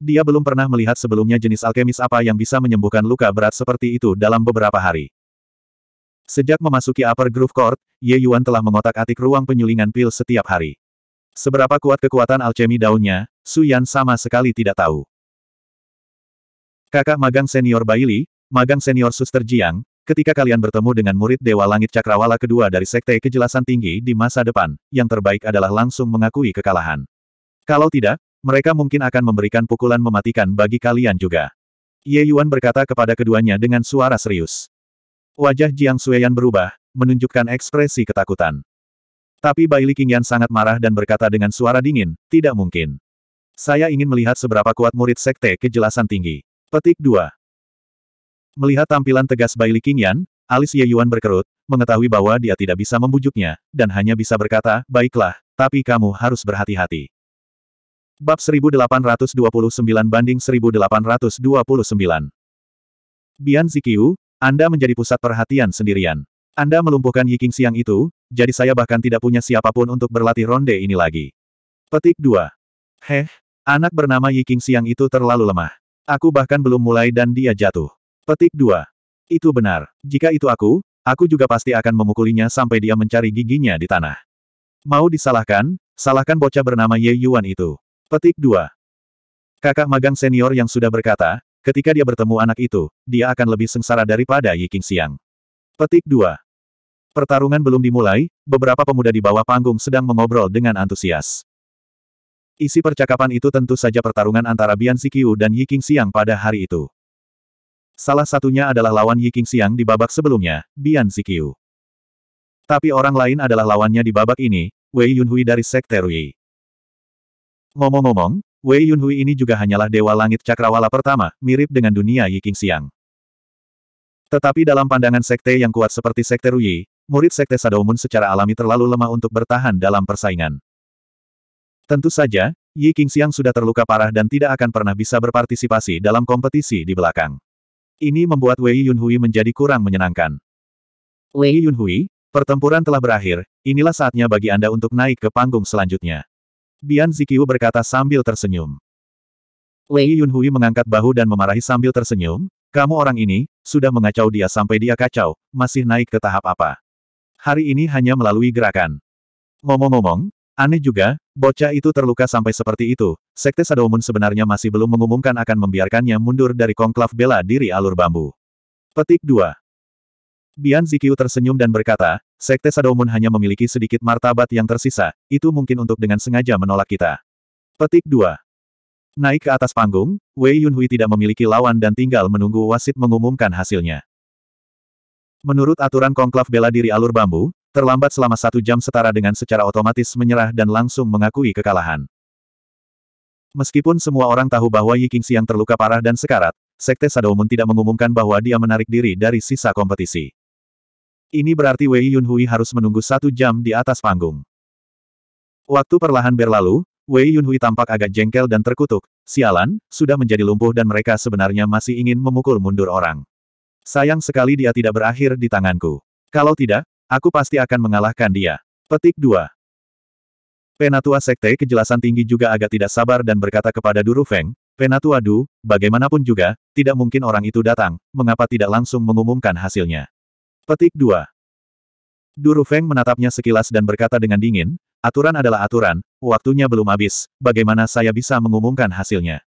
Dia belum pernah melihat sebelumnya jenis alkemis apa yang bisa menyembuhkan luka berat seperti itu dalam beberapa hari. Sejak memasuki Upper Groove Court, Ye Yuan telah mengotak-atik ruang penyulingan pil setiap hari. Seberapa kuat kekuatan alchemy daunnya, Su Yan sama sekali tidak tahu. Kakak magang senior Baili, magang senior Suster Jiang, ketika kalian bertemu dengan murid Dewa Langit Cakrawala kedua dari Sekte Kejelasan Tinggi di masa depan, yang terbaik adalah langsung mengakui kekalahan. Kalau tidak, mereka mungkin akan memberikan pukulan mematikan bagi kalian juga. Ye Yuan berkata kepada keduanya dengan suara serius. Wajah Jiang Sueyan berubah, menunjukkan ekspresi ketakutan. Tapi Bai Li Qingyan sangat marah dan berkata dengan suara dingin, tidak mungkin. Saya ingin melihat seberapa kuat murid sekte kejelasan tinggi. Petik 2. Melihat tampilan tegas Bai Li Qingyan, alis Ye Yuan berkerut, mengetahui bahwa dia tidak bisa membujuknya, dan hanya bisa berkata, baiklah, tapi kamu harus berhati-hati. Bab 1829 banding 1829. Bian Zikyu, Anda menjadi pusat perhatian sendirian. Anda melumpuhkan Yiking siang itu, jadi saya bahkan tidak punya siapapun untuk berlatih ronde ini lagi. Petik 2. Heh, anak bernama Yiking siang itu terlalu lemah. Aku bahkan belum mulai dan dia jatuh. Petik 2. Itu benar. Jika itu aku, aku juga pasti akan memukulinya sampai dia mencari giginya di tanah. Mau disalahkan, salahkan bocah bernama Ye Yuan itu. Petik 2. Kakak magang senior yang sudah berkata, ketika dia bertemu anak itu, dia akan lebih sengsara daripada Yi Siang. Petik 2. Pertarungan belum dimulai, beberapa pemuda di bawah panggung sedang mengobrol dengan antusias. Isi percakapan itu tentu saja pertarungan antara Bian Zikiu dan Yi Siang pada hari itu. Salah satunya adalah lawan Yi Siang di babak sebelumnya, Bian Zikiu. Tapi orang lain adalah lawannya di babak ini, Wei Yunhui dari Sekte Rui. Ngomong-ngomong, Wei Yunhui ini juga hanyalah Dewa Langit Cakrawala pertama, mirip dengan dunia Yi Qingxiang. Tetapi dalam pandangan sekte yang kuat seperti sekte Ruyi, murid sekte Sadomun secara alami terlalu lemah untuk bertahan dalam persaingan. Tentu saja, Yi Qingxiang sudah terluka parah dan tidak akan pernah bisa berpartisipasi dalam kompetisi di belakang. Ini membuat Wei Yunhui menjadi kurang menyenangkan. Wei Yunhui, pertempuran telah berakhir, inilah saatnya bagi Anda untuk naik ke panggung selanjutnya. Bian Zikyu berkata sambil tersenyum. Wei Yunhui mengangkat bahu dan memarahi sambil tersenyum, kamu orang ini, sudah mengacau dia sampai dia kacau, masih naik ke tahap apa. Hari ini hanya melalui gerakan. Ngomong-ngomong, aneh juga, bocah itu terluka sampai seperti itu, Sekte Sadomun sebenarnya masih belum mengumumkan akan membiarkannya mundur dari konklav bela diri alur bambu. Petik 2. Bian Zikyu tersenyum dan berkata, Sekte Sadomun hanya memiliki sedikit martabat yang tersisa, itu mungkin untuk dengan sengaja menolak kita. Petik 2. Naik ke atas panggung, Wei Yunhui tidak memiliki lawan dan tinggal menunggu wasit mengumumkan hasilnya. Menurut aturan konklav bela diri alur bambu, terlambat selama satu jam setara dengan secara otomatis menyerah dan langsung mengakui kekalahan. Meskipun semua orang tahu bahwa Yi Qingxi yang terluka parah dan sekarat, Sekte Sadomun tidak mengumumkan bahwa dia menarik diri dari sisa kompetisi. Ini berarti Wei Yunhui harus menunggu satu jam di atas panggung. Waktu perlahan berlalu, Wei Yunhui tampak agak jengkel dan terkutuk. Sialan, sudah menjadi lumpuh dan mereka sebenarnya masih ingin memukul mundur orang. Sayang sekali dia tidak berakhir di tanganku. Kalau tidak, aku pasti akan mengalahkan dia. Petik 2. Penatua Sekte Kejelasan Tinggi juga agak tidak sabar dan berkata kepada Duru Feng, Penatua Du, bagaimanapun juga, tidak mungkin orang itu datang, mengapa tidak langsung mengumumkan hasilnya. Petik 2. Duru Feng menatapnya sekilas dan berkata dengan dingin, aturan adalah aturan, waktunya belum habis, bagaimana saya bisa mengumumkan hasilnya?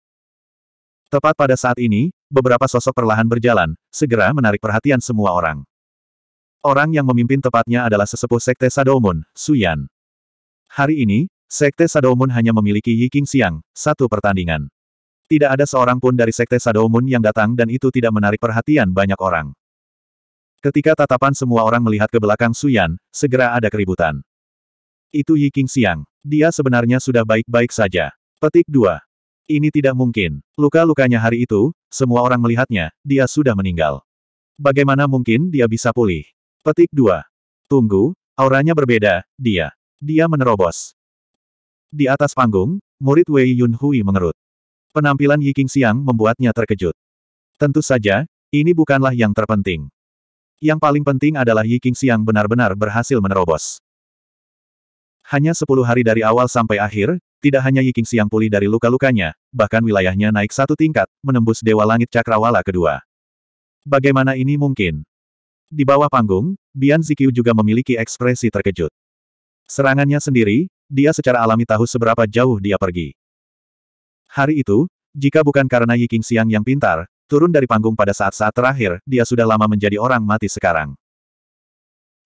Tepat pada saat ini, beberapa sosok perlahan berjalan, segera menarik perhatian semua orang. Orang yang memimpin tepatnya adalah sesepuh Sekte Sadoumun, Suyan. Hari ini, Sekte Sadomun hanya memiliki Yiking Siang, satu pertandingan. Tidak ada seorang pun dari Sekte Sadomun yang datang dan itu tidak menarik perhatian banyak orang. Ketika tatapan semua orang melihat ke belakang Suyan, segera ada keributan. Itu Yi King Siang. Dia sebenarnya sudah baik-baik saja. Petik 2. Ini tidak mungkin. Luka-lukanya hari itu, semua orang melihatnya, dia sudah meninggal. Bagaimana mungkin dia bisa pulih? Petik 2. Tunggu, auranya berbeda, dia. Dia menerobos. Di atas panggung, murid Wei Yunhui mengerut. Penampilan Yi King Siang membuatnya terkejut. Tentu saja, ini bukanlah yang terpenting. Yang paling penting adalah Yi Xiang benar-benar berhasil menerobos. Hanya sepuluh hari dari awal sampai akhir, tidak hanya Yi Xiang pulih dari luka-lukanya, bahkan wilayahnya naik satu tingkat, menembus Dewa Langit Cakrawala kedua. Bagaimana ini mungkin? Di bawah panggung, Bian Zikyu juga memiliki ekspresi terkejut. Serangannya sendiri, dia secara alami tahu seberapa jauh dia pergi. Hari itu, jika bukan karena Yi Xiang yang pintar, turun dari panggung pada saat-saat terakhir, dia sudah lama menjadi orang mati sekarang.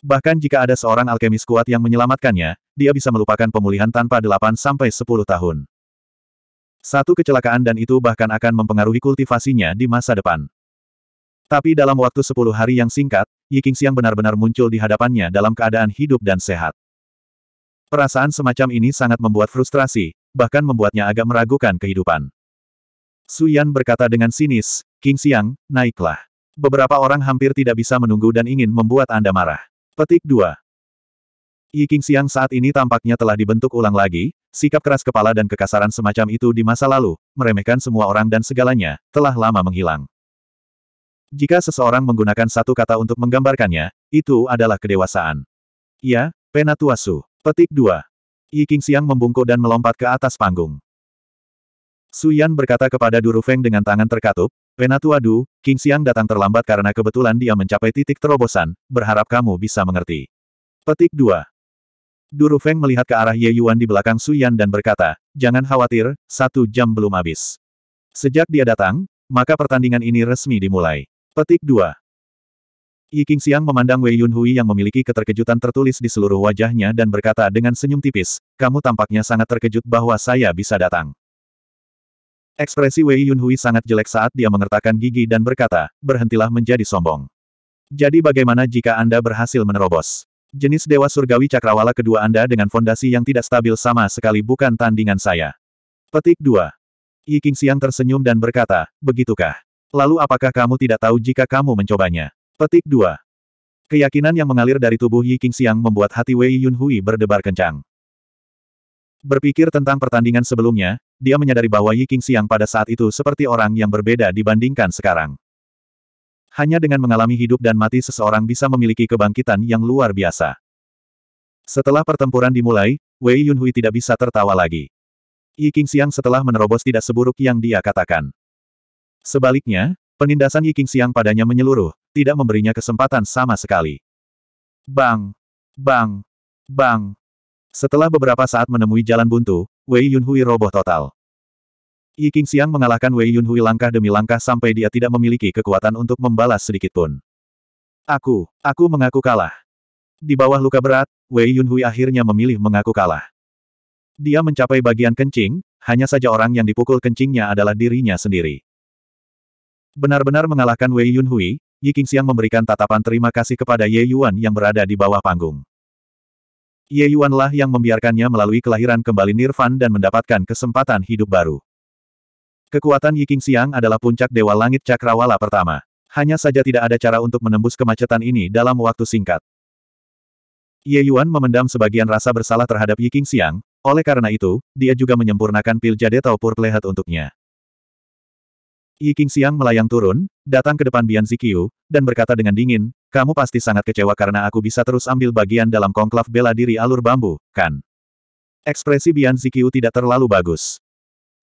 Bahkan jika ada seorang alkemis kuat yang menyelamatkannya, dia bisa melupakan pemulihan tanpa 8-10 tahun. Satu kecelakaan dan itu bahkan akan mempengaruhi kultivasinya di masa depan. Tapi dalam waktu 10 hari yang singkat, Yi Xiang benar-benar muncul di hadapannya dalam keadaan hidup dan sehat. Perasaan semacam ini sangat membuat frustrasi, bahkan membuatnya agak meragukan kehidupan. Su Yan berkata dengan sinis, King Xiang, naiklah. Beberapa orang hampir tidak bisa menunggu dan ingin membuat Anda marah. Petik 2. Yi King Xiang saat ini tampaknya telah dibentuk ulang lagi, sikap keras kepala dan kekasaran semacam itu di masa lalu, meremehkan semua orang dan segalanya, telah lama menghilang. Jika seseorang menggunakan satu kata untuk menggambarkannya, itu adalah kedewasaan. Ya, Penatuasu. Petik 2. Yi King Xiang membungkuk dan melompat ke atas panggung. Su Yan berkata kepada Du Rufeng dengan tangan terkatup, Penatua Du, King Xiang datang terlambat karena kebetulan dia mencapai titik terobosan, berharap kamu bisa mengerti. Petik 2. Duru Feng melihat ke arah Ye Yuan di belakang Su Yan dan berkata, jangan khawatir, satu jam belum habis. Sejak dia datang, maka pertandingan ini resmi dimulai. Petik 2. Yi King Xiang memandang Wei Yunhui yang memiliki keterkejutan tertulis di seluruh wajahnya dan berkata dengan senyum tipis, kamu tampaknya sangat terkejut bahwa saya bisa datang. Ekspresi Wei Yunhui sangat jelek saat dia mengertakkan gigi dan berkata, berhentilah menjadi sombong. Jadi bagaimana jika Anda berhasil menerobos? Jenis Dewa Surgawi Cakrawala kedua Anda dengan fondasi yang tidak stabil sama sekali bukan tandingan saya. Petik 2. Yi King Siang tersenyum dan berkata, begitukah? Lalu apakah kamu tidak tahu jika kamu mencobanya? Petik 2. Keyakinan yang mengalir dari tubuh Yi King Siang membuat hati Wei Yunhui berdebar kencang. Berpikir tentang pertandingan sebelumnya, dia menyadari bahwa Yi King Xiang pada saat itu seperti orang yang berbeda dibandingkan sekarang. Hanya dengan mengalami hidup dan mati seseorang bisa memiliki kebangkitan yang luar biasa. Setelah pertempuran dimulai, Wei Yunhui tidak bisa tertawa lagi. Yi King Xiang setelah menerobos tidak seburuk yang dia katakan. Sebaliknya, penindasan Yi King Xiang padanya menyeluruh, tidak memberinya kesempatan sama sekali. Bang! Bang! Bang! Setelah beberapa saat menemui jalan buntu, Wei Yunhui roboh total. Yi Qingxiang mengalahkan Wei Yunhui langkah demi langkah sampai dia tidak memiliki kekuatan untuk membalas sedikitpun. Aku, aku mengaku kalah. Di bawah luka berat, Wei Yunhui akhirnya memilih mengaku kalah. Dia mencapai bagian kencing, hanya saja orang yang dipukul kencingnya adalah dirinya sendiri. Benar-benar mengalahkan Wei Yunhui, Yi Qingxiang memberikan tatapan terima kasih kepada Ye Yuan yang berada di bawah panggung. Ye Yuanlah yang membiarkannya melalui kelahiran kembali Nirvan dan mendapatkan kesempatan hidup baru. Kekuatan Yiking Siang adalah puncak Dewa Langit Cakrawala pertama. Hanya saja tidak ada cara untuk menembus kemacetan ini dalam waktu singkat. Ye Yuan memendam sebagian rasa bersalah terhadap Yiking Siang, oleh karena itu, dia juga menyempurnakan pil Jade atau Purplehat untuknya. Yi King Siang melayang turun, datang ke depan Bian Zikiu, dan berkata dengan dingin, kamu pasti sangat kecewa karena aku bisa terus ambil bagian dalam konklav bela diri alur bambu, kan? Ekspresi Bian Zikiu tidak terlalu bagus.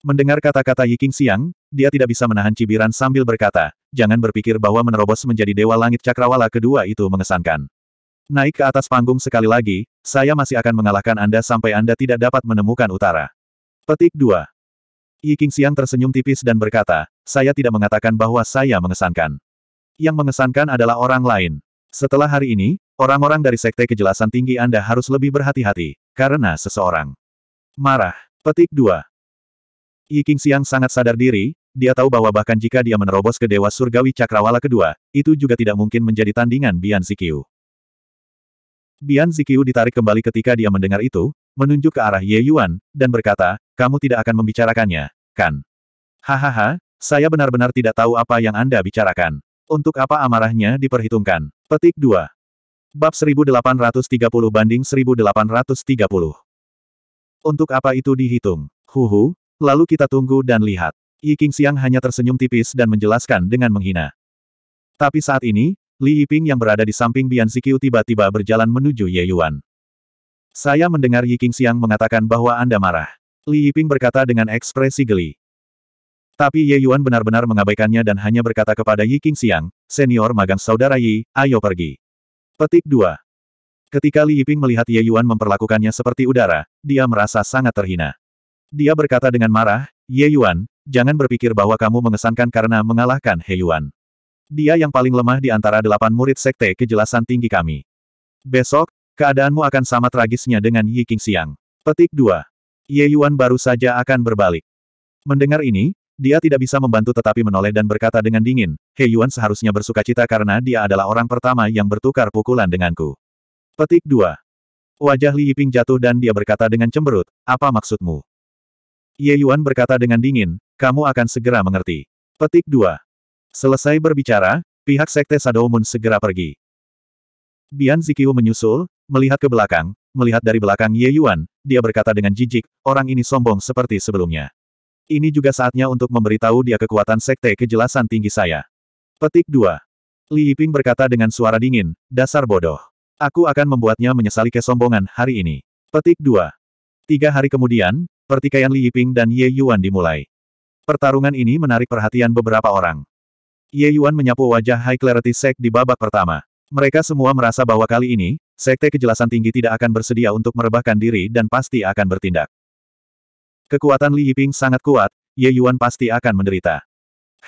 Mendengar kata-kata Yi King Siang, dia tidak bisa menahan cibiran sambil berkata, jangan berpikir bahwa menerobos menjadi Dewa Langit Cakrawala kedua itu mengesankan. Naik ke atas panggung sekali lagi, saya masih akan mengalahkan Anda sampai Anda tidak dapat menemukan utara. Petik 2. Yi Qingxiang tersenyum tipis dan berkata, saya tidak mengatakan bahwa saya mengesankan. Yang mengesankan adalah orang lain. Setelah hari ini, orang-orang dari Sekte Kejelasan Tinggi Anda harus lebih berhati-hati, karena seseorang marah. Petik 2. Yi Qingxiang sangat sadar diri, dia tahu bahwa bahkan jika dia menerobos ke Dewa Surgawi Cakrawala kedua, itu juga tidak mungkin menjadi tandingan Bian Zikyu. Bian Zikyu ditarik kembali ketika dia mendengar itu, menunjuk ke arah Ye Yuan, dan berkata, kamu tidak akan membicarakannya, kan? Hahaha, saya benar-benar tidak tahu apa yang Anda bicarakan. Untuk apa amarahnya diperhitungkan? Petik 2. Bab 1830 banding 1830. Untuk apa itu dihitung? Huhu, lalu kita tunggu dan lihat. Yi King Siang hanya tersenyum tipis dan menjelaskan dengan menghina. Tapi saat ini, Li Yiping yang berada di samping Bian Ziqiu tiba-tiba berjalan menuju Ye Yuan. Saya mendengar Yi King Siang mengatakan bahwa Anda marah. Li Yiping berkata dengan ekspresi geli. Tapi Ye Yuan benar-benar mengabaikannya dan hanya berkata kepada Yi King Qingxiang, senior magang saudara Yi, ayo pergi. Petik 2. Ketika Li Yiping melihat Ye Yuan memperlakukannya seperti udara, dia merasa sangat terhina. Dia berkata dengan marah, Ye Yuan, jangan berpikir bahwa kamu mengesankan karena mengalahkan He Yuan. Dia yang paling lemah di antara delapan murid sekte kejelasan tinggi kami. Besok, keadaanmu akan sama tragisnya dengan Yi Qingxiang. Petik 2. Ye Yuan baru saja akan berbalik. Mendengar ini, dia tidak bisa membantu tetapi menoleh dan berkata dengan dingin, He Yuan seharusnya bersuka cita karena dia adalah orang pertama yang bertukar pukulan denganku. Petik 2. Wajah Li Yiping jatuh dan dia berkata dengan cemberut, apa maksudmu? Ye Yuan berkata dengan dingin, kamu akan segera mengerti. Petik 2. Selesai berbicara, pihak Sekte Shadow segera pergi. Bian Zikiu menyusul, melihat ke belakang, melihat dari belakang Ye Yuan, dia berkata dengan jijik, orang ini sombong seperti sebelumnya. Ini juga saatnya untuk memberitahu dia kekuatan sekte kejelasan tinggi saya. Petik 2. Li Yiping berkata dengan suara dingin, dasar bodoh. Aku akan membuatnya menyesali kesombongan hari ini. Petik 2. Tiga hari kemudian, pertikaian Li Yiping dan Ye Yuan dimulai. Pertarungan ini menarik perhatian beberapa orang. Ye Yuan menyapu wajah High Clarity Sect di babak pertama. Mereka semua merasa bahwa kali ini, Sekte kejelasan tinggi tidak akan bersedia untuk merebahkan diri dan pasti akan bertindak. Kekuatan Li Yiping sangat kuat, Ye Yuan pasti akan menderita.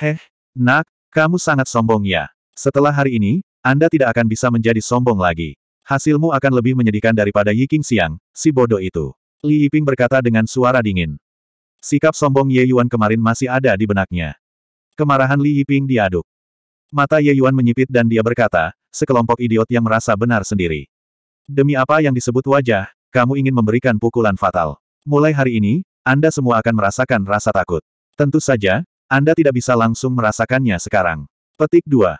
Heh, nak, kamu sangat sombong ya. Setelah hari ini, Anda tidak akan bisa menjadi sombong lagi. Hasilmu akan lebih menyedihkan daripada Yi King Xiang, si bodoh itu. Li Yiping berkata dengan suara dingin. Sikap sombong Ye Yuan kemarin masih ada di benaknya. Kemarahan Li Yiping diaduk. Mata Ye Yuan menyipit dan dia berkata, sekelompok idiot yang merasa benar sendiri. Demi apa yang disebut wajah, kamu ingin memberikan pukulan fatal. Mulai hari ini, Anda semua akan merasakan rasa takut. Tentu saja, Anda tidak bisa langsung merasakannya sekarang. Petik 2.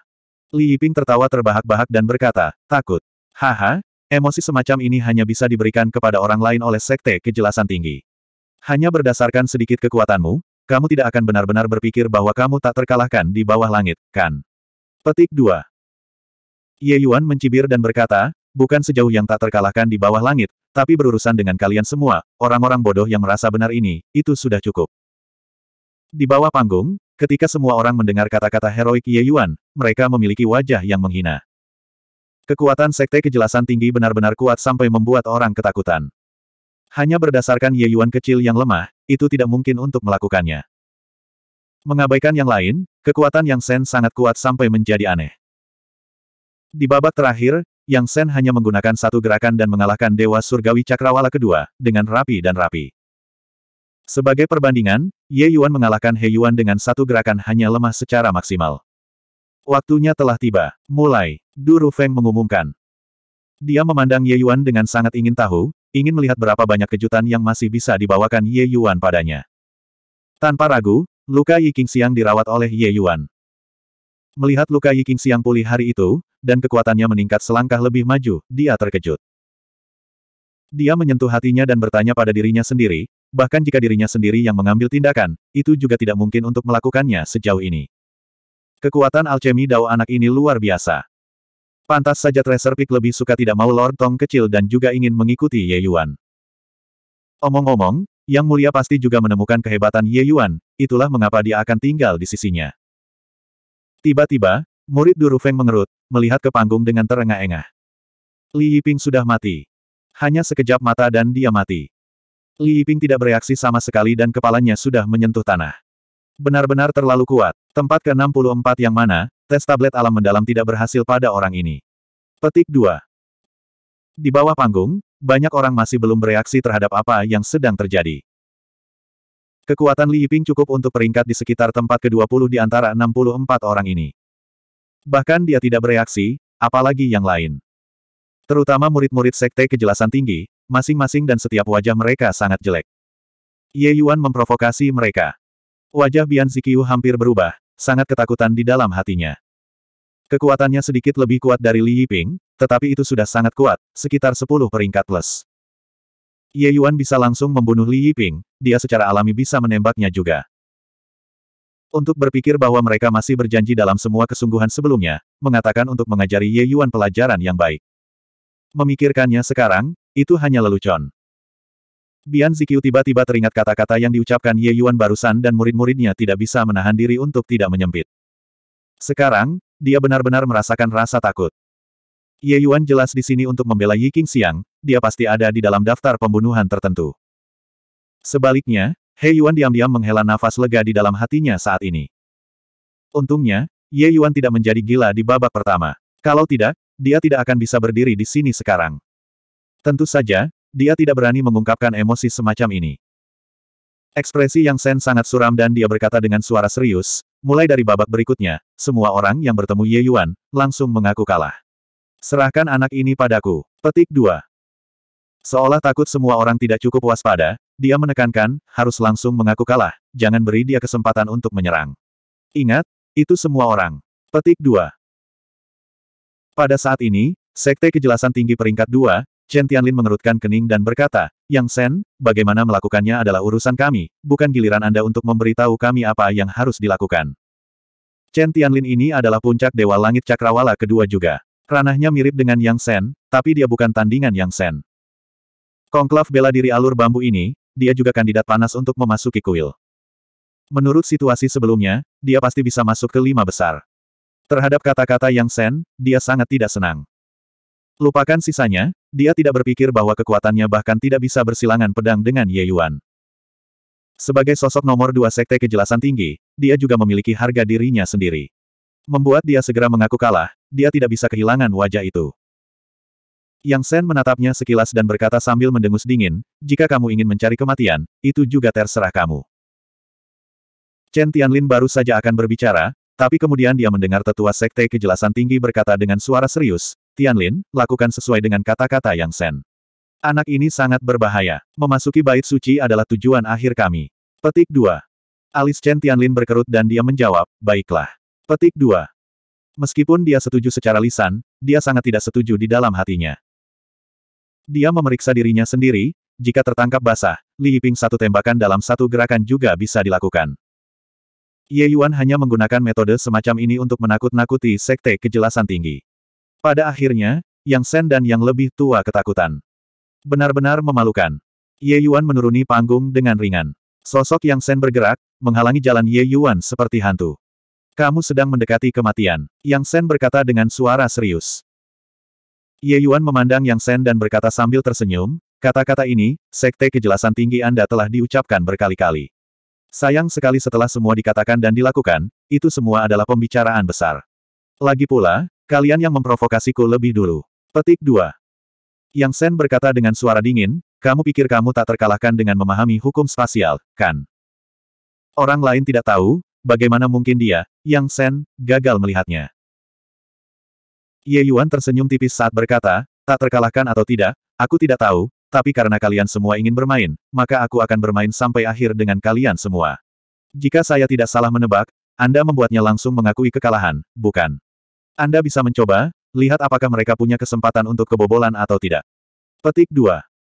Li Yiping tertawa terbahak-bahak dan berkata, takut. Haha, emosi semacam ini hanya bisa diberikan kepada orang lain oleh sekte kejelasan tinggi. Hanya berdasarkan sedikit kekuatanmu, kamu tidak akan benar-benar berpikir bahwa kamu tak terkalahkan di bawah langit, kan? Petik 2. Ye Yuan mencibir dan berkata, bukan sejauh yang tak terkalahkan di bawah langit, tapi berurusan dengan kalian semua, orang-orang bodoh yang merasa benar ini, itu sudah cukup. Di bawah panggung, ketika semua orang mendengar kata-kata heroik Ye Yuan, mereka memiliki wajah yang menghina. Kekuatan sekte kejelasan tinggi benar-benar kuat sampai membuat orang ketakutan. Hanya berdasarkan Ye Yuan kecil yang lemah, itu tidak mungkin untuk melakukannya. Mengabaikan yang lain, kekuatan Yang Sen sangat kuat sampai menjadi aneh. Di babak terakhir, yang Sen hanya menggunakan satu gerakan dan mengalahkan Dewa Surgawi Cakrawala kedua, dengan rapi dan rapi. Sebagai perbandingan, Ye Yuan mengalahkan He Yuan dengan satu gerakan hanya lemah secara maksimal. Waktunya telah tiba. Mulai, Duru Feng mengumumkan. Dia memandang Ye Yuan dengan sangat ingin tahu, ingin melihat berapa banyak kejutan yang masih bisa dibawakan Ye Yuan padanya. Tanpa ragu, luka Yi Qing siang dirawat oleh Ye Yuan. Melihat luka Yiking Siang pulih hari itu, dan kekuatannya meningkat selangkah lebih maju, dia terkejut. Dia menyentuh hatinya dan bertanya pada dirinya sendiri, bahkan jika dirinya sendiri yang mengambil tindakan, itu juga tidak mungkin untuk melakukannya sejauh ini. Kekuatan alchemy Dao anak ini luar biasa. Pantas saja Tracer Peak lebih suka tidak mau Lord Tong kecil dan juga ingin mengikuti Ye Yuan. Omong-omong, Yang Mulia pasti juga menemukan kehebatan Ye Yuan, itulah mengapa dia akan tinggal di sisinya. Tiba-tiba, murid Duru Feng mengerut, melihat ke panggung dengan terengah-engah. Li Yiping sudah mati. Hanya sekejap mata dan dia mati. Li Yiping tidak bereaksi sama sekali dan kepalanya sudah menyentuh tanah. Benar-benar terlalu kuat. Tempat ke-64 yang mana, tes tablet alam mendalam tidak berhasil pada orang ini. Petik 2. Di bawah panggung, banyak orang masih belum bereaksi terhadap apa yang sedang terjadi. Kekuatan Li Yiping cukup untuk peringkat di sekitar tempat ke-20 di antara 64 orang ini. Bahkan dia tidak bereaksi, apalagi yang lain. Terutama murid-murid sekte kejelasan tinggi, masing-masing dan setiap wajah mereka sangat jelek. Ye Yuan memprovokasi mereka. Wajah Bian Zikiu hampir berubah, sangat ketakutan di dalam hatinya. Kekuatannya sedikit lebih kuat dari Li Yiping, tetapi itu sudah sangat kuat, sekitar 10 peringkat plus. Ye Yuan bisa langsung membunuh Li Yiping, dia secara alami bisa menembaknya juga. Untuk berpikir bahwa mereka masih berjanji dalam semua kesungguhan sebelumnya, mengatakan untuk mengajari Ye Yuan pelajaran yang baik. Memikirkannya sekarang, itu hanya lelucon. Bian Ziqiu tiba-tiba teringat kata-kata yang diucapkan Ye Yuan barusan dan murid-muridnya tidak bisa menahan diri untuk tidak menyempit. Sekarang, dia benar-benar merasakan rasa takut. Ye Yuan jelas di sini untuk membela Yi King Xiang, dia pasti ada di dalam daftar pembunuhan tertentu. Sebaliknya, He Yuan diam-diam menghela nafas lega di dalam hatinya saat ini. Untungnya, Ye Yuan tidak menjadi gila di babak pertama. Kalau tidak, dia tidak akan bisa berdiri di sini sekarang. Tentu saja, dia tidak berani mengungkapkan emosi semacam ini. Ekspresi Yang Sen sangat suram dan dia berkata dengan suara serius, mulai dari babak berikutnya, semua orang yang bertemu Ye Yuan, langsung mengaku kalah. Serahkan anak ini padaku. Petik 2. Seolah takut semua orang tidak cukup waspada, dia menekankan, harus langsung mengaku kalah, jangan beri dia kesempatan untuk menyerang. Ingat, itu semua orang. Petik 2. Pada saat ini, Sekte Kejelasan Tinggi peringkat 2, Chen Tianlin mengerutkan kening dan berkata, Yang Sen, bagaimana melakukannya adalah urusan kami, bukan giliran Anda untuk memberitahu kami apa yang harus dilakukan. Chen Tianlin ini adalah puncak Dewa Langit Cakrawala kedua juga. Ranahnya mirip dengan Yang Sen, tapi dia bukan tandingan Yang Sen. Konklav bela diri alur bambu ini, dia juga kandidat panas untuk memasuki kuil. Menurut situasi sebelumnya, dia pasti bisa masuk ke lima besar. Terhadap kata-kata Yang Sen, dia sangat tidak senang. Lupakan sisanya, dia tidak berpikir bahwa kekuatannya bahkan tidak bisa bersilangan pedang dengan Ye Yuan. Sebagai sosok nomor dua sekte kejelasan tinggi, dia juga memiliki harga dirinya sendiri. Membuat dia segera mengaku kalah, dia tidak bisa kehilangan wajah itu. Yang Sen menatapnya sekilas dan berkata sambil mendengus dingin, jika kamu ingin mencari kematian, itu juga terserah kamu. Chen Tianlin baru saja akan berbicara, tapi kemudian dia mendengar tetua sekte kejelasan tinggi berkata dengan suara serius, Tianlin, lakukan sesuai dengan kata-kata Yang Sen. Anak ini sangat berbahaya. Memasuki bait suci adalah tujuan akhir kami. Petik 2. Alis Chen Tianlin berkerut dan dia menjawab, baiklah. Petik 2. Meskipun dia setuju secara lisan, dia sangat tidak setuju di dalam hatinya. Dia memeriksa dirinya sendiri, jika tertangkap basah, Li Yiping satu tembakan dalam satu gerakan juga bisa dilakukan. Ye Yuan hanya menggunakan metode semacam ini untuk menakut-nakuti sekte kejelasan tinggi. Pada akhirnya, Yang Sen dan yang lebih tua ketakutan. Benar-benar memalukan. Ye Yuan menuruni panggung dengan ringan. Sosok Yang Sen bergerak, menghalangi jalan Ye Yuan seperti hantu. Kamu sedang mendekati kematian. Yang Sen berkata dengan suara serius. Ye Yuan memandang Yang Sen dan berkata sambil tersenyum, kata-kata ini, sekte kejelasan tinggi Anda telah diucapkan berkali-kali. Sayang sekali setelah semua dikatakan dan dilakukan, itu semua adalah pembicaraan besar. Lagi pula, kalian yang memprovokasiku lebih dulu. Petik 2. Yang Sen berkata dengan suara dingin, kamu pikir kamu tak terkalahkan dengan memahami hukum spasial, kan? Orang lain tidak tahu, bagaimana mungkin dia, Yang Sen, gagal melihatnya. Ye Yuan tersenyum tipis saat berkata, tak terkalahkan atau tidak, aku tidak tahu, tapi karena kalian semua ingin bermain, maka aku akan bermain sampai akhir dengan kalian semua. Jika saya tidak salah menebak, Anda membuatnya langsung mengakui kekalahan, bukan? Anda bisa mencoba, lihat apakah mereka punya kesempatan untuk kebobolan atau tidak. Petik 2.